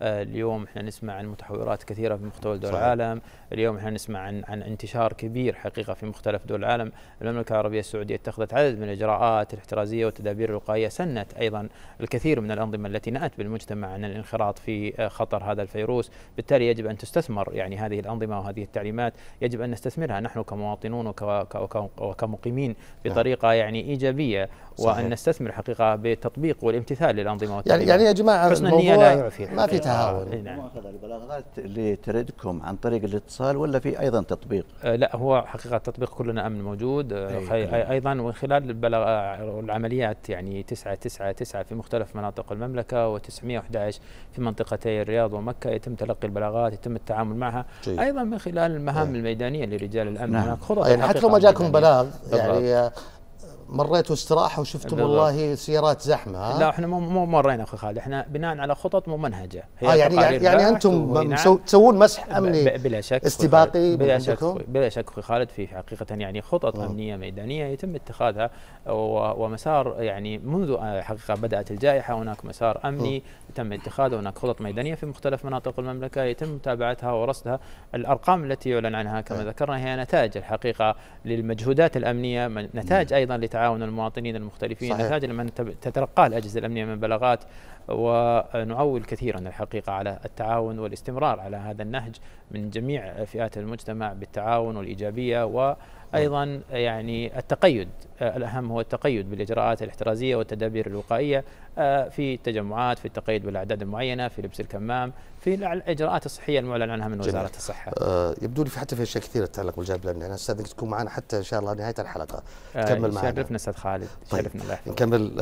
آه، اليوم احنا نسمع عن متحورات كثيره في مستوى دول العالم اليوم احنا نسمع عن عن انتشار كبير حقيقه في مختلف دول العالم، المملكه العربيه السعوديه اتخذت عدد من الاجراءات الاحترازيه والتدابير الوقائيه سنت ايضا الكثير من الانظمه التي نأت بالمجتمع عن الانخراط في آه، خطر هذا الفيروس، بالتالي يجب ان تستثمر يعني هذه الانظمه وهذه التعليمات يجب ان نستثمرها نحن كمواطنون وكمقيمين نعم. بطريقه يعني ايجابيه صحيح. وان نستثمر حقيقه بالتطبيق والامتثال للانظمه يعني يعني يا جماعه حسن النيه لا يعفي ما في نعم. تهاون آه. نعم. المبالغات اللي تردكم عن طريق الاتصال اتصال ولا في ايضا تطبيق؟ آه، لا هو حقيقه تطبيق كلنا امن موجود آه، إيه، ايضا ومن خلال البلاغ آه، العمليات يعني 999 في مختلف مناطق المملكه و911 في منطقتي الرياض ومكه يتم تلقي البلاغات يتم التعامل معها جيد. ايضا من خلال المهام إيه. الميدانيه لرجال الامن نعم. هناك يعني حتى لو ما جاكم بلاغ يعني مريتوا استراحه وشفتم والله سيارات زحمه لا احنا مو مو مرينا اخوي خالد احنا بناء على خطط ممنهجه هي آه يعني يعني انتم تسوون مسح امني بلا شك استباقي بلا شك بلا شك اخوي خالد في حقيقه يعني خطط أوه. نعم. امنيه ميدانيه يتم اتخاذها ومسار يعني منذ حقيقه بدات الجائحه هناك مسار امني أوه. نعم. تم اتخاذه هناك خطط ميدانيه في مختلف مناطق المملكه يتم متابعتها ورصدها الارقام التي يعلن عنها كما أوه. نعم. ذكرنا هي نتاج الحقيقه للمجهودات الامنيه نتاج ايضا لت تعاون المواطنين المختلفين نحتاج نتاج لمن تتلقاه الأجهزة الأمنية من بلاغات ونعول كثيرا الحقيقة على التعاون والاستمرار على هذا النهج من جميع فئات المجتمع بالتعاون والإيجابية و نعم. ايضا يعني التقيد آه، الاهم هو التقيد بالاجراءات الاحترازيه والتدابير الوقائيه آه، في التجمعات في التقيد بالاعداد المعينه في لبس الكمام في الاجراءات الصحيه المعلن عنها من وزاره جميل. الصحه آه، يبدو لي في حتى في اشياء كثيره تتعلق بالجانب الامني انا استاذنك تكون معنا حتى ان شاء الله نهايه الحلقه تكمل معنا شرفنا استاذ خالد طيب. شرفنا الله نكمل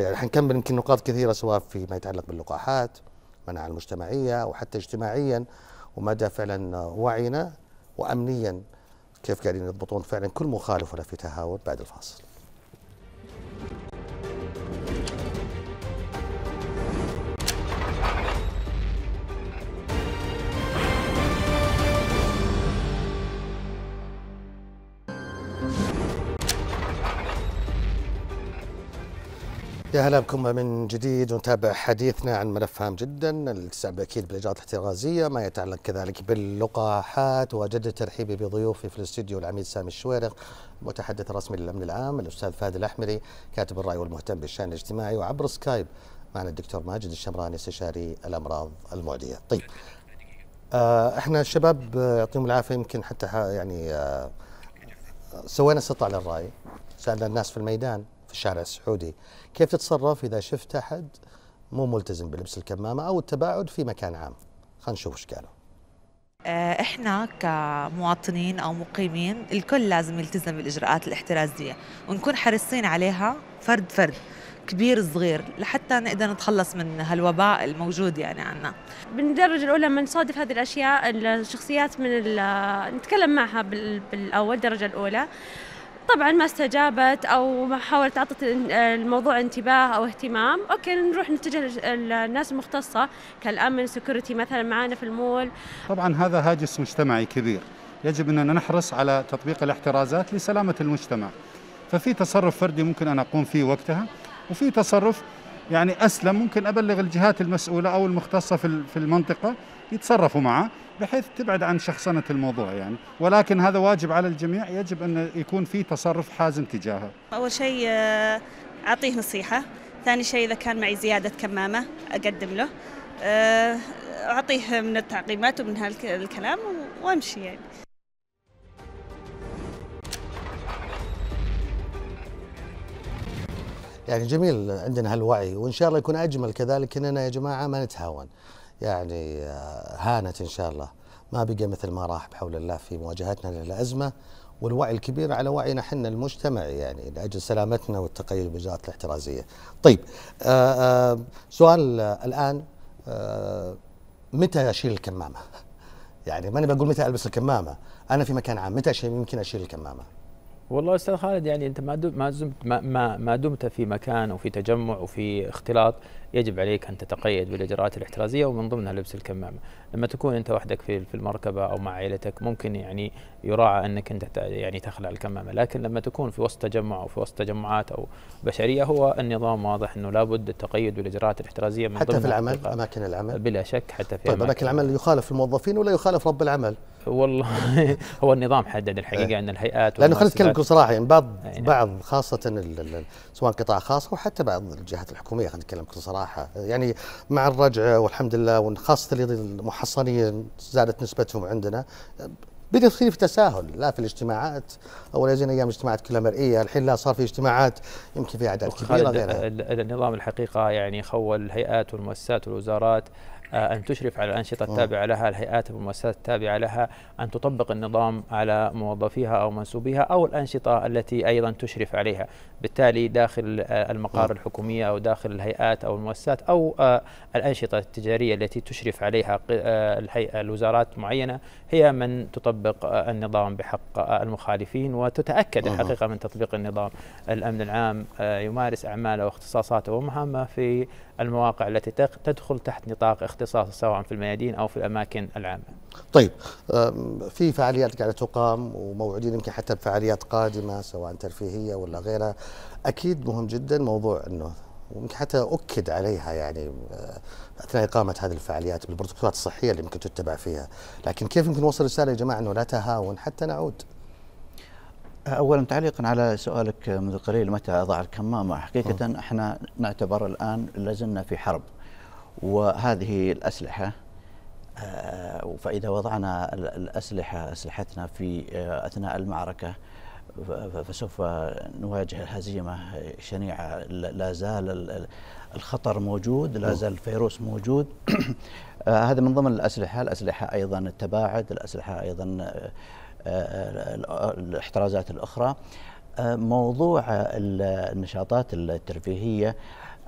يعني حنكمل يمكن نقاط كثيره سواء فيما يتعلق باللقاحات مناعه المجتمعيه وحتى اجتماعيا ومدى فعلا وعينا وامنيا كيف قاعدين يضبطون فعلا كل مخالف ولا في تهاون بعد الفاصل يا هلا بكم من جديد ونتابع حديثنا عن ملف هام جدا الاستعباد اكيد بالاجراءات الاحترازيه ما يتعلق كذلك باللقاحات وجد ترحيبي بضيوفي في الاستديو العميد سامي الشويرق المتحدث الرسمي للامن العام الاستاذ فهد الاحمري كاتب الراي والمهتم بالشان الاجتماعي وعبر سكايب معنا الدكتور ماجد الشمراني استشاري الامراض المعديه. طيب آه، احنا الشباب آه، يعطيهم العافيه يمكن حتى يعني آه، سوينا استطاع للراي سالنا الناس في الميدان في الشارع السعودي كيف تتصرف اذا شفت احد مو ملتزم بلبس الكمامه او التباعد في مكان عام خلينا نشوف ايش قالوا آه، احنا كمواطنين او مقيمين الكل لازم يلتزم بالاجراءات الاحترازيه ونكون حريصين عليها فرد فرد كبير صغير لحتى نقدر نتخلص من هالوباء الموجود يعني عنا بالدرجة الأولى لما نصادف هذه الأشياء الشخصيات من نتكلم معها بالأول درجة الأولى طبعا ما استجابت او ما حاولت اعطت الموضوع انتباه او اهتمام اوكي نروح نتجه للناس المختصه كالامن سكيورتي مثلا معانا في المول طبعا هذا هاجس مجتمعي كبير يجب اننا نحرص على تطبيق الاحترازات لسلامه المجتمع ففي تصرف فردي ممكن ان اقوم فيه وقتها وفي تصرف يعني اسلم ممكن ابلغ الجهات المسؤوله او المختصه في في المنطقه يتصرفوا معه بحيث تبعد عن شخصنه الموضوع يعني ولكن هذا واجب على الجميع يجب ان يكون في تصرف حازم تجاهه اول شيء آه، اعطيه نصيحه ثاني شيء اذا كان معي زياده كمامه اقدم له آه، اعطيه من التعقيمات ومن هالكلام وامشي يعني يعني جميل عندنا هالوعي وان شاء الله يكون اجمل كذلك اننا يا جماعه ما نتهاون يعني آه، هانت ان شاء الله ما بقى مثل ما راح بحول الله في مواجهتنا للازمه والوعي الكبير على وعينا احنا المجتمعي يعني لاجل سلامتنا والتقيد بوزاره الاحترازيه. طيب آآ آه، آآ آه، سؤال الان متى اشيل الكمامه؟ يعني ماني بقول متى البس الكمامه، انا في مكان عام متى يمكن اشيل الكمامه؟ والله استاذ خالد يعني انت ما دمت ما ما دمت في مكان وفي تجمع وفي اختلاط يجب عليك أن تتقيد بالإجراءات الاحترازية ومن ضمنها لبس الكمامة لما تكون أنت وحدك في المركبة أو مع عائلتك ممكن يعني يراعى أنك أنت يعني تخلع الكمامة لكن لما تكون في وسط تجمع أو في وسط تجمعات أو بشرية هو النظام واضح أنه لابد التقيد بالإجراءات الاحترازية من حتى في العمل أماكن العمل بلا شك حتى في طيب أماكن العمل يخالف الموظفين ولا يخالف رب العمل والله هو النظام حدد الحقيقه أه ان الهيئات لانه خلينا نتكلم بكل صراحه يعني بعض يعني بعض خاصه سواء قطاع خاص او حتى بعض الجهات الحكوميه خلينا نتكلم بكل صراحه صراحه يعني مع الرجعه والحمد لله وخاصه المحصنين زادت نسبتهم عندنا بدا يصير في تساهل لا في الاجتماعات اول زين ايام اجتماعات كلها مرئيه الحين لا صار في اجتماعات يمكن في اعداد كبيره غيرها النظام الحقيقه يعني خول الهيئات والمؤسسات والوزارات آه، أن تشرف على الأنشطة آه. التابعة لها الهيئات والمؤسسات التابعة لها أن تطبق النظام على موظفيها أو منسوبيها أو الأنشطة التي أيضا تشرف عليها بالتالي داخل آه، المقار الحكومية أو داخل الهيئات أو المؤسسات أو الأنشطة التجارية التي تشرف عليها الوزارات معينة هي من تطبق النظام بحق المخالفين وتتأكد الحقيقة من تطبيق النظام الأمن العام يمارس أعماله واختصاصاته ومهامه في المواقع التي تدخل تحت نطاق اختصاصه سواء في الميادين او في الاماكن العامه. طيب في فعاليات قاعده تقام وموعودين يمكن حتى بفعاليات قادمه سواء ترفيهيه ولا غيرها اكيد مهم جدا موضوع انه ويمكن حتى اكد عليها يعني آه، اثناء اقامه هذه الفعاليات بالبروتوكولات الصحيه اللي ممكن تتبع فيها، لكن كيف يمكن نوصل رساله يا جماعه انه لا تهاون حتى نعود اولا تعليقا على سؤالك منذ قليل متى اضع الكمامه حقيقه أوه. احنا نعتبر الان لازلنا في حرب وهذه الاسلحه آه، فاذا وضعنا الاسلحه اسلحتنا في آه، اثناء المعركه فسوف نواجه هزيمه شنيعه لا زال الخطر موجود لا زال الفيروس موجود آه، هذا من ضمن الاسلحه الاسلحه ايضا التباعد الاسلحه ايضا الاحترازات الأخرى آه، موضوع النشاطات الترفيهية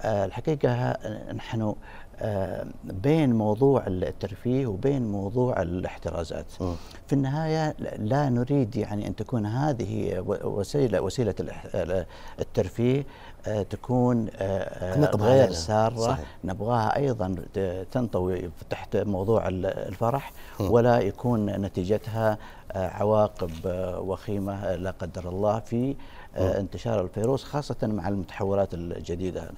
آه، الحقيقة نحن آه، بين موضوع الترفيه وبين موضوع الاحترازات م. في النهاية لا نريد يعني أن تكون هذه وسيلة وسيلة الترفيه آه، تكون آه، آه، غير سارة صحيح. نبغاها أيضا تنطوي تحت موضوع الفرح ولا يكون نتيجتها عواقب وخيمة لا قدر الله في انتشار الفيروس خاصة مع المتحولات الجديدة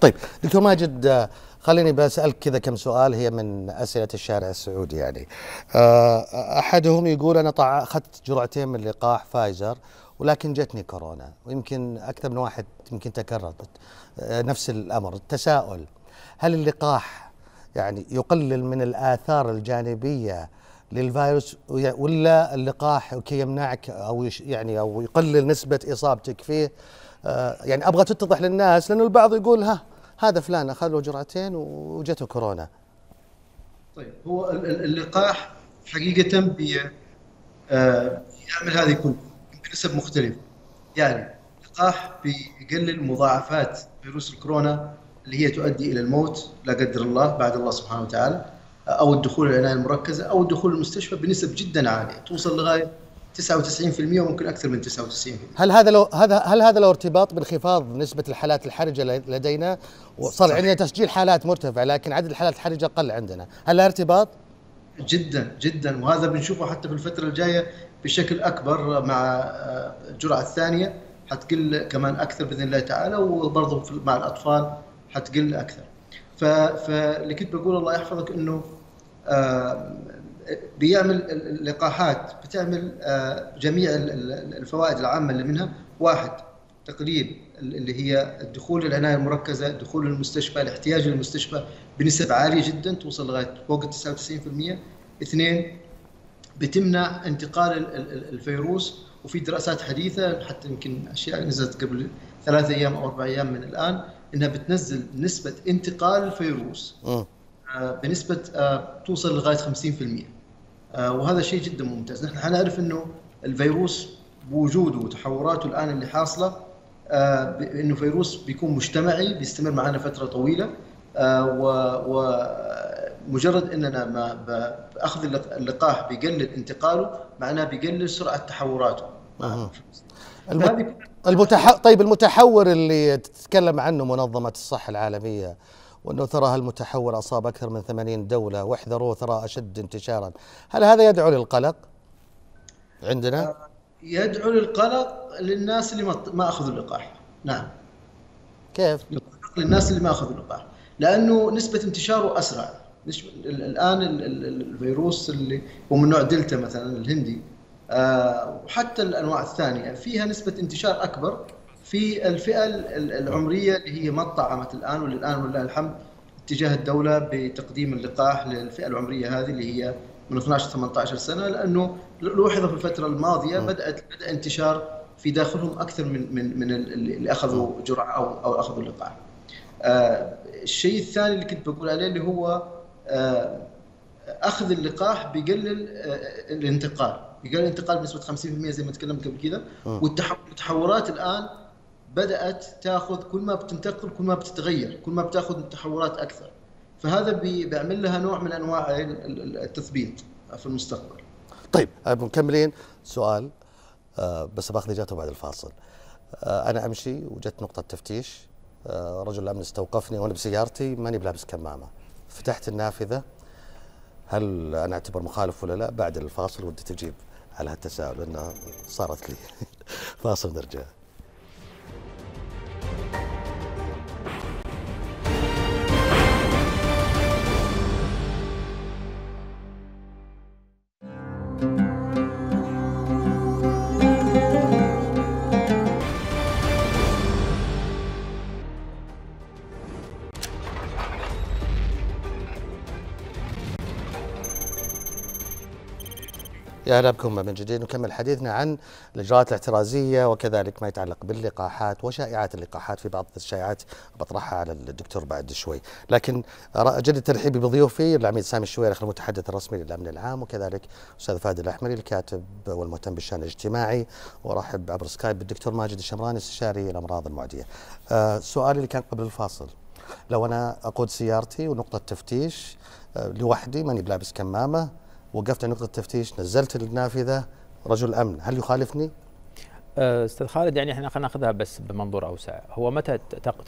طيب دكتور ماجد خليني بسألك كذا كم سؤال هي من أسئلة الشارع السعودي يعني أحدهم يقول أنا أخذت جرعتين من لقاح فايزر ولكن جتني كورونا ويمكن اكثر من واحد يمكن تكررت آه، نفس الامر التساؤل هل اللقاح يعني يقلل من الاثار الجانبيه للفيروس ولا اللقاح كي يمنعك او يعني او يقلل نسبه اصابتك فيه آه، يعني ابغى تتضح للناس لانه البعض يقول ها هذا فلان اخذ له جرعتين وجته كورونا طيب هو اللقاح حقيقه آه، بيعمل هذه كلها بنسب مختلفه يعني لقاح بيقلل مضاعفات فيروس الكورونا اللي هي تؤدي الى الموت لا قدر الله بعد الله سبحانه وتعالى او الدخول العنايه المركزه او الدخول المستشفى بنسب جدا عاليه توصل لغايه 99% وممكن اكثر من 99% هل هذا لو هذا هل هذا له ارتباط بانخفاض نسبه الحالات الحرجه لدينا وصار عندنا تسجيل حالات مرتفع لكن عدد الحالات الحرجه قل عندنا هل لها ارتباط جدا جدا وهذا بنشوفه حتى في الفتره الجايه بشكل اكبر مع آه، الجرعه الثانيه حتقل كمان اكثر باذن الله تعالى وبرضه مع الاطفال حتقل اكثر. فاللي كنت بقول الله يحفظك انه آه، بيعمل اللقاحات بتعمل آه، جميع الفوائد العامه اللي منها واحد تقليل اللي هي الدخول للعنايه المركزه، الدخول للمستشفى، الاحتياج للمستشفى بنسب عاليه جدا توصل لغايه فوق 99%. اثنين بتمنع انتقال الفيروس وفي دراسات حديثه حتى يمكن اشياء نزلت قبل ثلاثة ايام او اربع ايام من الان انها بتنزل نسبه انتقال الفيروس آه. آه، بنسبه آه، توصل لغايه 50% وهذا شيء جدا ممتاز نحن حنعرف انه الفيروس بوجوده وتحوراته الان اللي حاصله انه فيروس بيكون مجتمعي بيستمر معنا فتره طويله و مجرد اننا ما باخذ اللقاح بيقلل انتقاله معناه بيقلل سرعه تحوراته المتح... طيب المتحور اللي تتكلم عنه منظمه الصحه العالميه وانه ترى المتحور اصاب اكثر من 80 دوله واحذروه ترى اشد انتشارا، هل هذا يدعو للقلق عندنا؟ آه، يدعو للقلق للناس اللي ما اخذوا اللقاح، نعم. كيف؟ للناس اللي ما اخذوا اللقاح، لانه نسبه انتشاره اسرع. ليش الان الفيروس اللي هو من نوع دلتا مثلا الهندي آه، وحتى الانواع الثانيه فيها نسبه انتشار اكبر في الفئه العمريه اللي هي ما اطعمت الان وللان ولله الحمد اتجاه الدوله بتقديم اللقاح للفئه العمريه هذه اللي هي من 12 18 سنه لانه لوحظ في الفتره الماضيه نعم. بدات بدا انتشار في داخلهم اكثر من من من اللي اخذوا نعم. جرعه او او اخذوا اللقاح. آه، الشيء الثاني اللي كنت بقول عليه اللي هو آه، اخذ اللقاح بيقلل آه، الانتقال بيقلل الانتقال بنسبه 50% زي ما تكلمت قبل كذا آه. والتحورات الان بدات تاخذ كل ما بتنتقل كل ما بتتغير كل ما بتاخذ تحورات اكثر فهذا بيعمل لها نوع من انواع التثبيت في المستقبل طيب مكملين سؤال بس باخذ اجابته بعد الفاصل انا امشي وجت نقطه تفتيش رجل الامن استوقفني وانا بسيارتي ماني بلابس كمامه فتحت النافذه هل انا اعتبر مخالف ولا لا بعد الفاصل ودي تجيب على هالتساؤل لانه صارت لي فاصل نرجع يا اهلا بكم من جديد نكمل حديثنا عن الاجراءات الاحترازيه وكذلك ما يتعلق باللقاحات وشائعات اللقاحات في بعض الشائعات بطرحها على الدكتور بعد شوي، لكن جدد ترحيبي بضيوفي العميد سامي الشويرخ المتحدث الرسمي للامن العام وكذلك استاذ فهد الاحمري الكاتب والمهتم بالشان الاجتماعي وارحب عبر سكايب بالدكتور ماجد الشمراني استشاري الامراض المعديه. أه سؤالي اللي كان قبل الفاصل لو انا اقود سيارتي ونقطه تفتيش أه لوحدي ماني بلابس كمامه وقفت نقطه تفتيش نزلت النافذه رجل امن هل يخالفني أه، استاذ خالد يعني احنا خلينا ناخذها بس بمنظور اوسع، هو متى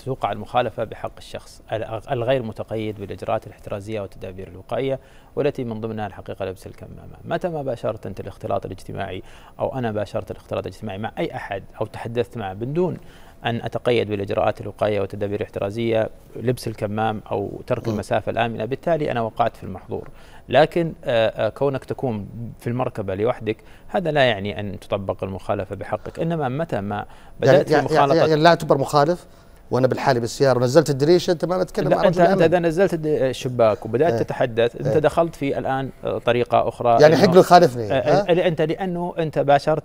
توقع المخالفه بحق الشخص الغير متقيد بالاجراءات الاحترازيه والتدابير الوقائيه والتي من ضمنها الحقيقه لبس الكمامه، متى ما باشرت انت الاختلاط الاجتماعي او انا باشرت الاختلاط الاجتماعي مع اي احد او تحدثت معه من دون أن أتقيد بالإجراءات الوقائية والتدابير الاحترازية لبس الكمام أو ترك م. المسافة الآمنة بالتالي أنا وقعت في المحظور لكن آه، آه، كونك تكون في المركبة لوحدك هذا لا يعني أن تطبق المخالفة بحقك إنما متى ما بدأت يعني, يعني, يعني لا تعتبر مخالف وانا بالحالي بالسياره ونزلت الدريشه انت ما بتكلم لا انت انت اذا نزلت الشباك وبدات ايه تتحدث انت ايه دخلت في الان طريقه اخرى يعني حق يخالفني اه إيه، انت لانه انت باشرت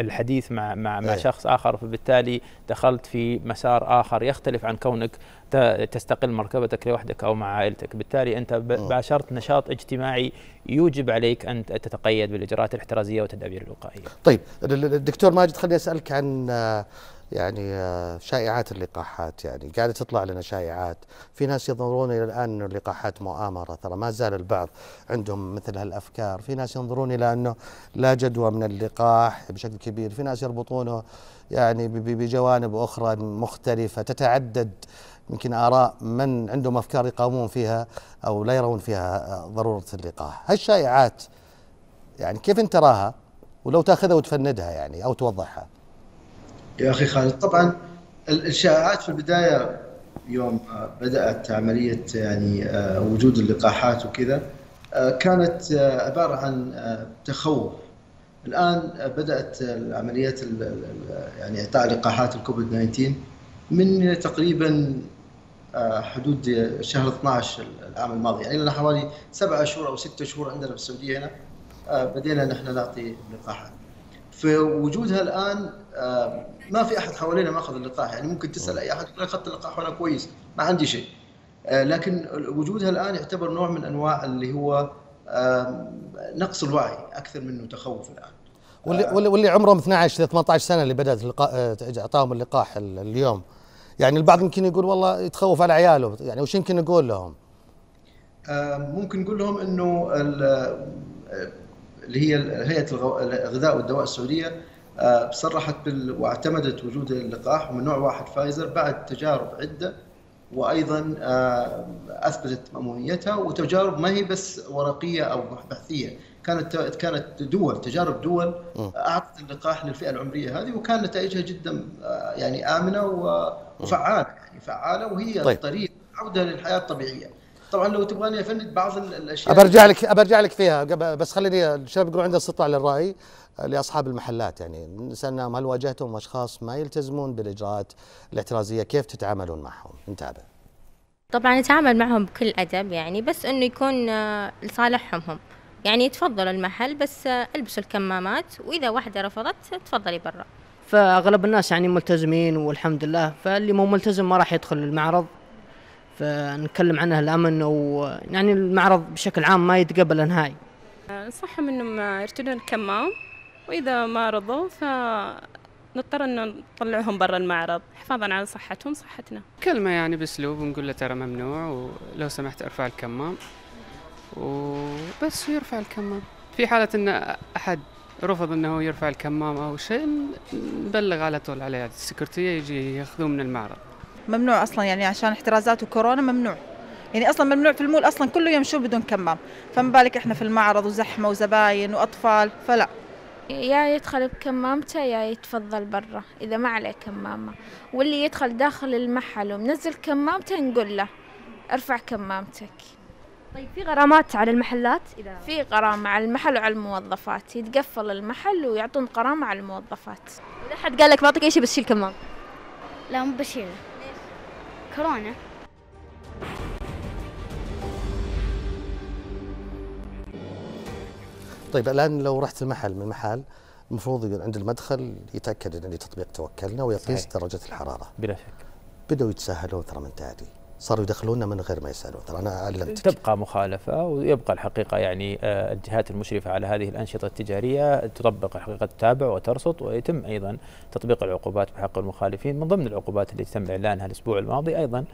الحديث مع مع ايه مع شخص اخر فبالتالي دخلت في مسار اخر يختلف عن كونك تستقل مركبتك لوحدك او مع عائلتك بالتالي انت إيه. باشرت نشاط اجتماعي يوجب عليك ان تتقيد بالاجراءات الاحترازيه والتدابير الوقائيه طيب الدكتور ماجد خليني اسالك عن آه، يعني آه، شائعات اللقاحات يعني قاعده تطلع لنا شائعات في ناس ينظرون الى الان انه اللقاحات مؤامره ترى ما زال البعض عندهم مثل هالافكار في ناس ينظرون الى انه لا جدوى من اللقاح بشكل كبير في ناس يربطونه يعني بجوانب اخرى مختلفه تتعدد يمكن اراء من عندهم افكار يقاومون فيها او لا يرون فيها آه، ضروره اللقاح هالشائعات يعني كيف انت تراها ولو تاخذها وتفندها يعني او توضحها يا اخي خالد طبعا الاشاعات في البدايه يوم آه، بدات عمليه يعني آه، وجود اللقاحات وكذا آه، كانت عباره عن تخوف الان بدات عمليات يعني اعطاء لقاحات الكوفيد 19 من تقريبا حدود شهر 12 العام الماضي يعني لنا حوالي سبعة شهور او ستة شهور عندنا في السعوديه هنا بدينا نحن نعطي اللقاحات فوجودها الان آه، ما في احد حوالينا ما اخذ اللقاح يعني ممكن تسال اي احد يقول اخذت اللقاح وانا كويس ما عندي شيء آه، لكن وجودها الان يعتبر نوع من انواع اللي هو آه، نقص الوعي اكثر منه تخوف الان واللي واللي عمرهم 12 18 سنه اللي بدات اعطاهم اللقاح اليوم يعني البعض يمكن يقول والله يتخوف على عياله يعني وش يمكن نقول لهم؟ ممكن نقول لهم انه اللي هي هيئه الغذاء والدواء السعوديه آه، صرحت بال... واعتمدت وجود اللقاح من نوع واحد فايزر بعد تجارب عده وايضا آه، اثبتت مامونيتها وتجارب ما هي بس ورقيه او بحثيه كانت كانت دول تجارب دول اعطت اللقاح للفئه العمريه هذه وكان نتائجها جدا آه، يعني امنه وفعاله يعني فعاله وهي طيب. الطريق عوده للحياه الطبيعيه طبعا لو تبغاني افند بعض الاشياء برجع لك برجع لك فيها بس خليني الشباب يقولون عندنا استطلاع للراي آه، لاصحاب المحلات يعني سالناهم هل واجهتم اشخاص ما يلتزمون بالاجراءات الاحترازيه كيف تتعاملون معهم؟ نتابع. طبعا نتعامل معهم بكل ادب يعني بس انه يكون آه، لصالحهم هم يعني تفضل المحل بس آه، البسوا الكمامات واذا واحده رفضت تفضلي برا. فاغلب الناس يعني ملتزمين والحمد لله فاللي مو ملتزم ما راح يدخل المعرض فنتكلم عنها الامن ويعني المعرض بشكل عام ما يتقبل انهائي. انصحهم انهم يرتدون الكمام واذا ما رضوا فنضطر انه نطلعهم برا المعرض حفاظا على صحتهم صحتنا كلمة يعني باسلوب ونقول له ترى ممنوع ولو سمحت ارفع الكمام وبس يرفع الكمام في حالة ان احد رفض انه يرفع الكمام او شيء نبلغ على طول عليه السكرتية يجي ياخذوه من المعرض ممنوع اصلا يعني عشان احترازات وكورونا ممنوع يعني اصلا ممنوع في المول اصلا كله يمشوا بدون كمام فما بالك احنا في المعرض وزحمه وزباين واطفال فلا يا يدخل بكمامته يا يتفضل برا اذا ما عليه كمامه واللي يدخل داخل المحل ومنزل كمامته نقول له ارفع كمامتك طيب في غرامات على المحلات اذا في غرامه على المحل وعلى الموظفات يتقفل المحل ويعطون غرامه على الموظفات اذا حد قال لك بعطيك اي شيء بس شيل كمام لا مو بشيله كورونا طيب الان لو رحت المحل من محل المفروض عند المدخل يتاكد ان تطبيق توكلنا ويقيس درجه الحراره بلا شك بدوا يتساهلون ترى من تعدي صاروا يدخلونا من غير ما يسالون ترى انا علمتك تبقى مخالفه ويبقى الحقيقه يعني آه، الجهات المشرفه على هذه الانشطه التجاريه تطبق الحقيقه تتابع وترصد ويتم ايضا تطبيق العقوبات بحق المخالفين من ضمن العقوبات التي تم اعلانها الاسبوع الماضي ايضا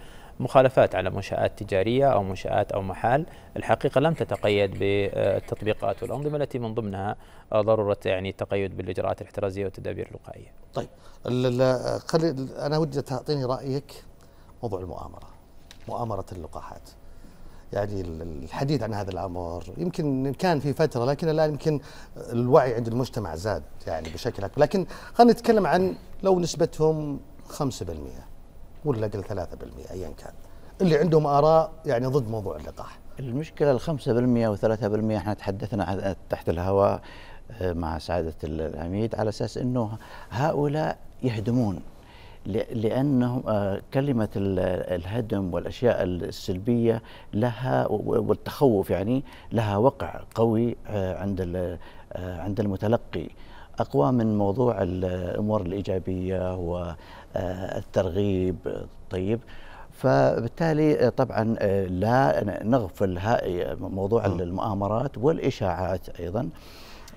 مخالفات على منشآت تجارية أو منشآت أو محال الحقيقة لم تتقيد بالتطبيقات والأنظمة التي من ضمنها آه، ضرورة يعني التقيد بالإجراءات الاحترازية والتدابير الوقائية طيب أنا ودي تعطيني رأيك موضوع المؤامرة مؤامرة اللقاحات يعني الحديث عن هذا الامر يمكن كان في فتره لكن الان يمكن الوعي عند المجتمع زاد يعني بشكل اكبر لكن خلينا نتكلم عن لو نسبتهم 5% ولا اقل 3% ايا كان اللي عندهم اراء يعني ضد موضوع اللقاح المشكله ال 5% و3% احنا تحدثنا تحت الهواء آه، مع سعاده العميد على اساس انه هؤلاء يهدمون لأنه آه، كلمة الهدم والأشياء السلبية لها والتخوف يعني لها وقع قوي آه، عند آه، عند المتلقي أقوى من موضوع الأمور الإيجابية والترغيب طيب فبالتالي طبعا لا نغفل موضوع المؤامرات والإشاعات أيضا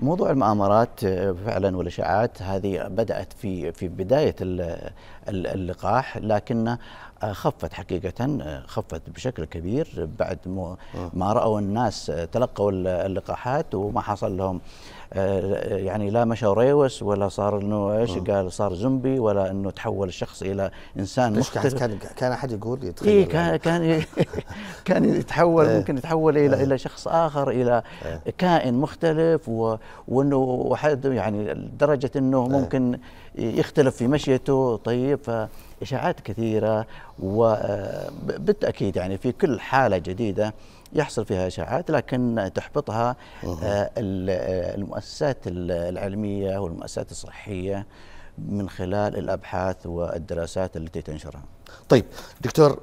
موضوع المؤامرات آه، فعلا والاشاعات هذه بدات في في بدايه اللقاح لكن آه، خفت حقيقة آه، خفت بشكل كبير بعد ما رأوا الناس تلقوا اللقاحات وما حصل لهم آه، يعني لا مشى ريوس ولا صار انه ايش قال صار زومبي ولا انه تحول الشخص الى انسان مختلف كان كان احد يقول يتخيل إيه يعني. كان كان كان يتحول إيه. ممكن يتحول الى إيه. الى شخص اخر الى إيه. كائن مختلف وانه وحد يعني لدرجه انه ممكن يختلف في مشيته طيب ف إشاعات كثيرة وبالتأكيد آه، يعني في كل حالة جديدة يحصل فيها إشاعات لكن تحبطها آه، آه، المؤسسات العلمية والمؤسسات الصحية من خلال الأبحاث والدراسات التي تنشرها طيب دكتور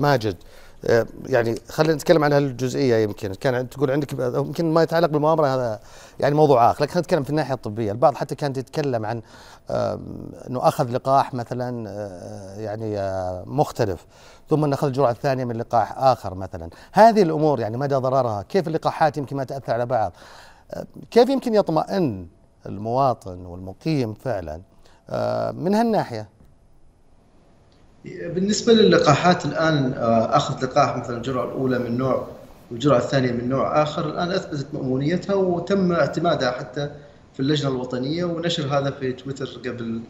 ماجد آه، يعني خلينا نتكلم عن هالجزئيه يمكن كان تقول عندك يمكن ما يتعلق بالمؤامره هذا يعني موضوع اخر لكن خلينا نتكلم في الناحيه الطبيه البعض حتى كان يتكلم عن انه اخذ لقاح مثلا آه، يعني آه، مختلف ثم انه اخذ الجرعه الثانيه من لقاح اخر مثلا هذه الامور يعني مدى ضررها كيف اللقاحات يمكن ما تاثر على بعض كيف يمكن يطمئن المواطن والمقيم فعلا من هالناحيه بالنسبه للقاحات الان آه، اخذ لقاح مثلا الجرعه الاولى من نوع والجرعه الثانيه من نوع اخر الان اثبتت مامونيتها وتم اعتمادها حتى في اللجنه الوطنيه ونشر هذا في تويتر قبل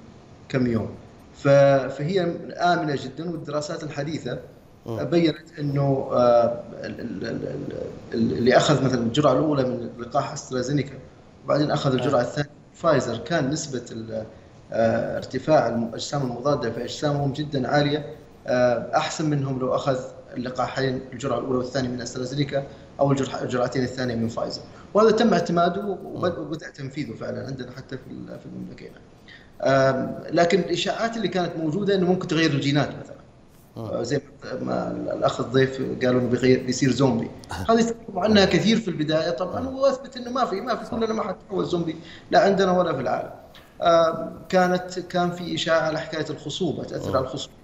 كم يوم فهي امنه جدا والدراسات الحديثه بينت انه آه، اللي اخذ مثلا الجرعه الاولى من لقاح استرازينيكا وبعدين اخذ الجرعه الثانيه فايزر كان نسبه آه، ارتفاع الاجسام المضاده في اجسامهم جدا عاليه آه، احسن منهم لو اخذ اللقاحين الجرعه الاولى والثانيه من استرازينيكا او الجرعتين الثانيه من فايزر وهذا تم اعتماده نعم. وبدا تنفيذه فعلا عندنا حتى في المملكه هنا لكن الاشاعات اللي كانت موجوده انه ممكن تغير الجينات مثلا آه. زي ما الاخ الضيف قالوا انه بيغير بيصير زومبي هذه تكلموا عنها كثير في البدايه طبعا واثبت انه ما في ما في كلنا ما حتحول زومبي لا عندنا ولا في العالم كانت كان في اشاعه على حكايه الخصوبه تاثر على الخصوبه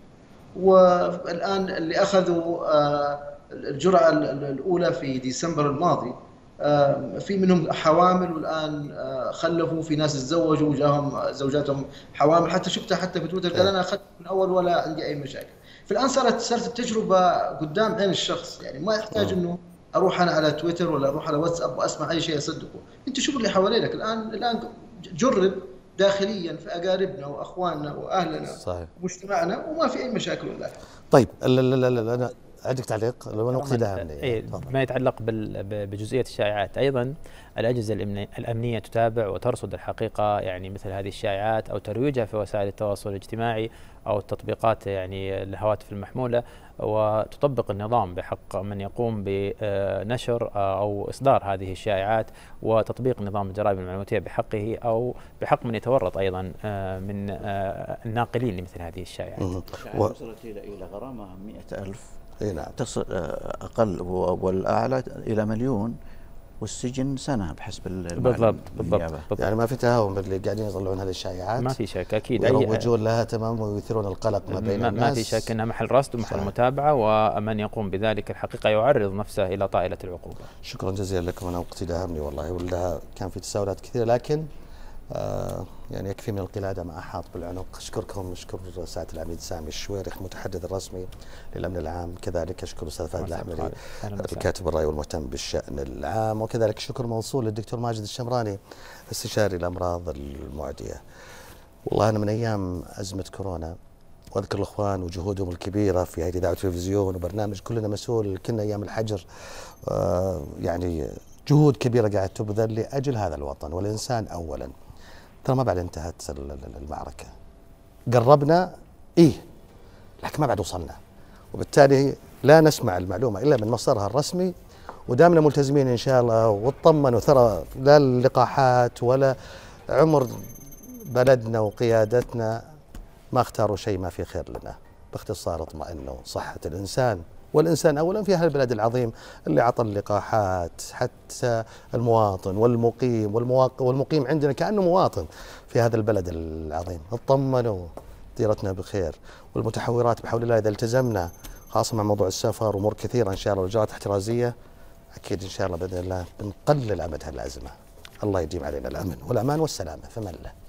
والان اللي اخذوا آه، الجرعه الاولى في ديسمبر الماضي آه، في منهم حوامل والان آه، خلفوا في ناس تزوجوا وجاهم زوجاتهم حوامل حتى شفتها حتى في تويتر قال انا اخذت من اول ولا عندي اي مشاكل فالان صارت صارت التجربه قدام عين الشخص يعني ما يحتاج انه اروح انا على تويتر ولا اروح على واتساب واسمع اي شيء اصدقه انت شوف اللي حواليك الان الان جرب داخليا في اقاربنا واخواننا واهلنا صحيح ومجتمعنا وما في اي مشاكل ولا طيب لا لا لا, لا أنا عندك تعليق لو وقتي داهمني ما يتعلق بجزئيه الشائعات ايضا الاجهزه الامنيه تتابع وترصد الحقيقه يعني مثل هذه الشائعات او ترويجها في وسائل التواصل الاجتماعي او التطبيقات يعني الهواتف المحموله وتطبق النظام بحق من يقوم بنشر أو إصدار هذه الشائعات وتطبيق نظام الجرائم المعلوماتية بحقه أو بحق من يتورط أيضا آه، من آه، الناقلين لمثل هذه الشائعات وصلت إلى غرامة 100000 نعم تصل آه، أقل والأعلى إلى مليون والسجن سنه بحسب بالضبط بالضبط, بالضبط يعني ما في تهاون باللي قاعدين يطلعون هذه الشائعات ما في شك اكيد يروجون لها تمام ويثيرون القلق ما بين ما الناس ما في شك انها محل رصد ومحل متابعه ومن يقوم بذلك الحقيقه يعرض نفسه الى طائله العقوبه شكرا جزيلا لكم انا وقتي داهمني والله ولها كان في تساؤلات كثيره لكن آه، يعني يكفي من القلاده ما احاط بالعنق اشكركم اشكر سعاده العميد سامي الشويرخ متحدث الرسمي للامن العام كذلك اشكر استاذ فهد الاحمري الكاتب الراي والمهتم بالشان العام وكذلك شكر موصول للدكتور ماجد الشمراني استشاري الامراض المعديه والله انا من ايام ازمه كورونا واذكر الاخوان وجهودهم الكبيره في هيئه اذاعه والتلفزيون وبرنامج كلنا مسؤول كنا ايام الحجر آه، يعني جهود كبيره قاعد تبذل لاجل هذا الوطن والانسان اولا ترى ما بعد انتهت المعركه قربنا ايه لكن ما بعد وصلنا وبالتالي لا نسمع المعلومه الا من مصدرها الرسمي ودامنا ملتزمين ان شاء الله وطمن وثرى لا اللقاحات ولا عمر بلدنا وقيادتنا ما اختاروا شيء ما في خير لنا باختصار اطمئنوا صحه الانسان والإنسان أولا في هذا البلد العظيم اللي عطى اللقاحات حتى المواطن والمقيم والمقيم عندنا كأنه مواطن في هذا البلد العظيم اطمنوا ديرتنا بخير والمتحورات بحول الله إذا التزمنا خاصة مع موضوع السفر وأمور كثيرة إن شاء الله وإجراءات احترازية أكيد إن شاء الله بإذن الله بنقلل أبد هالأزمة الله يديم علينا الأمن والأمان والسلامة فمن له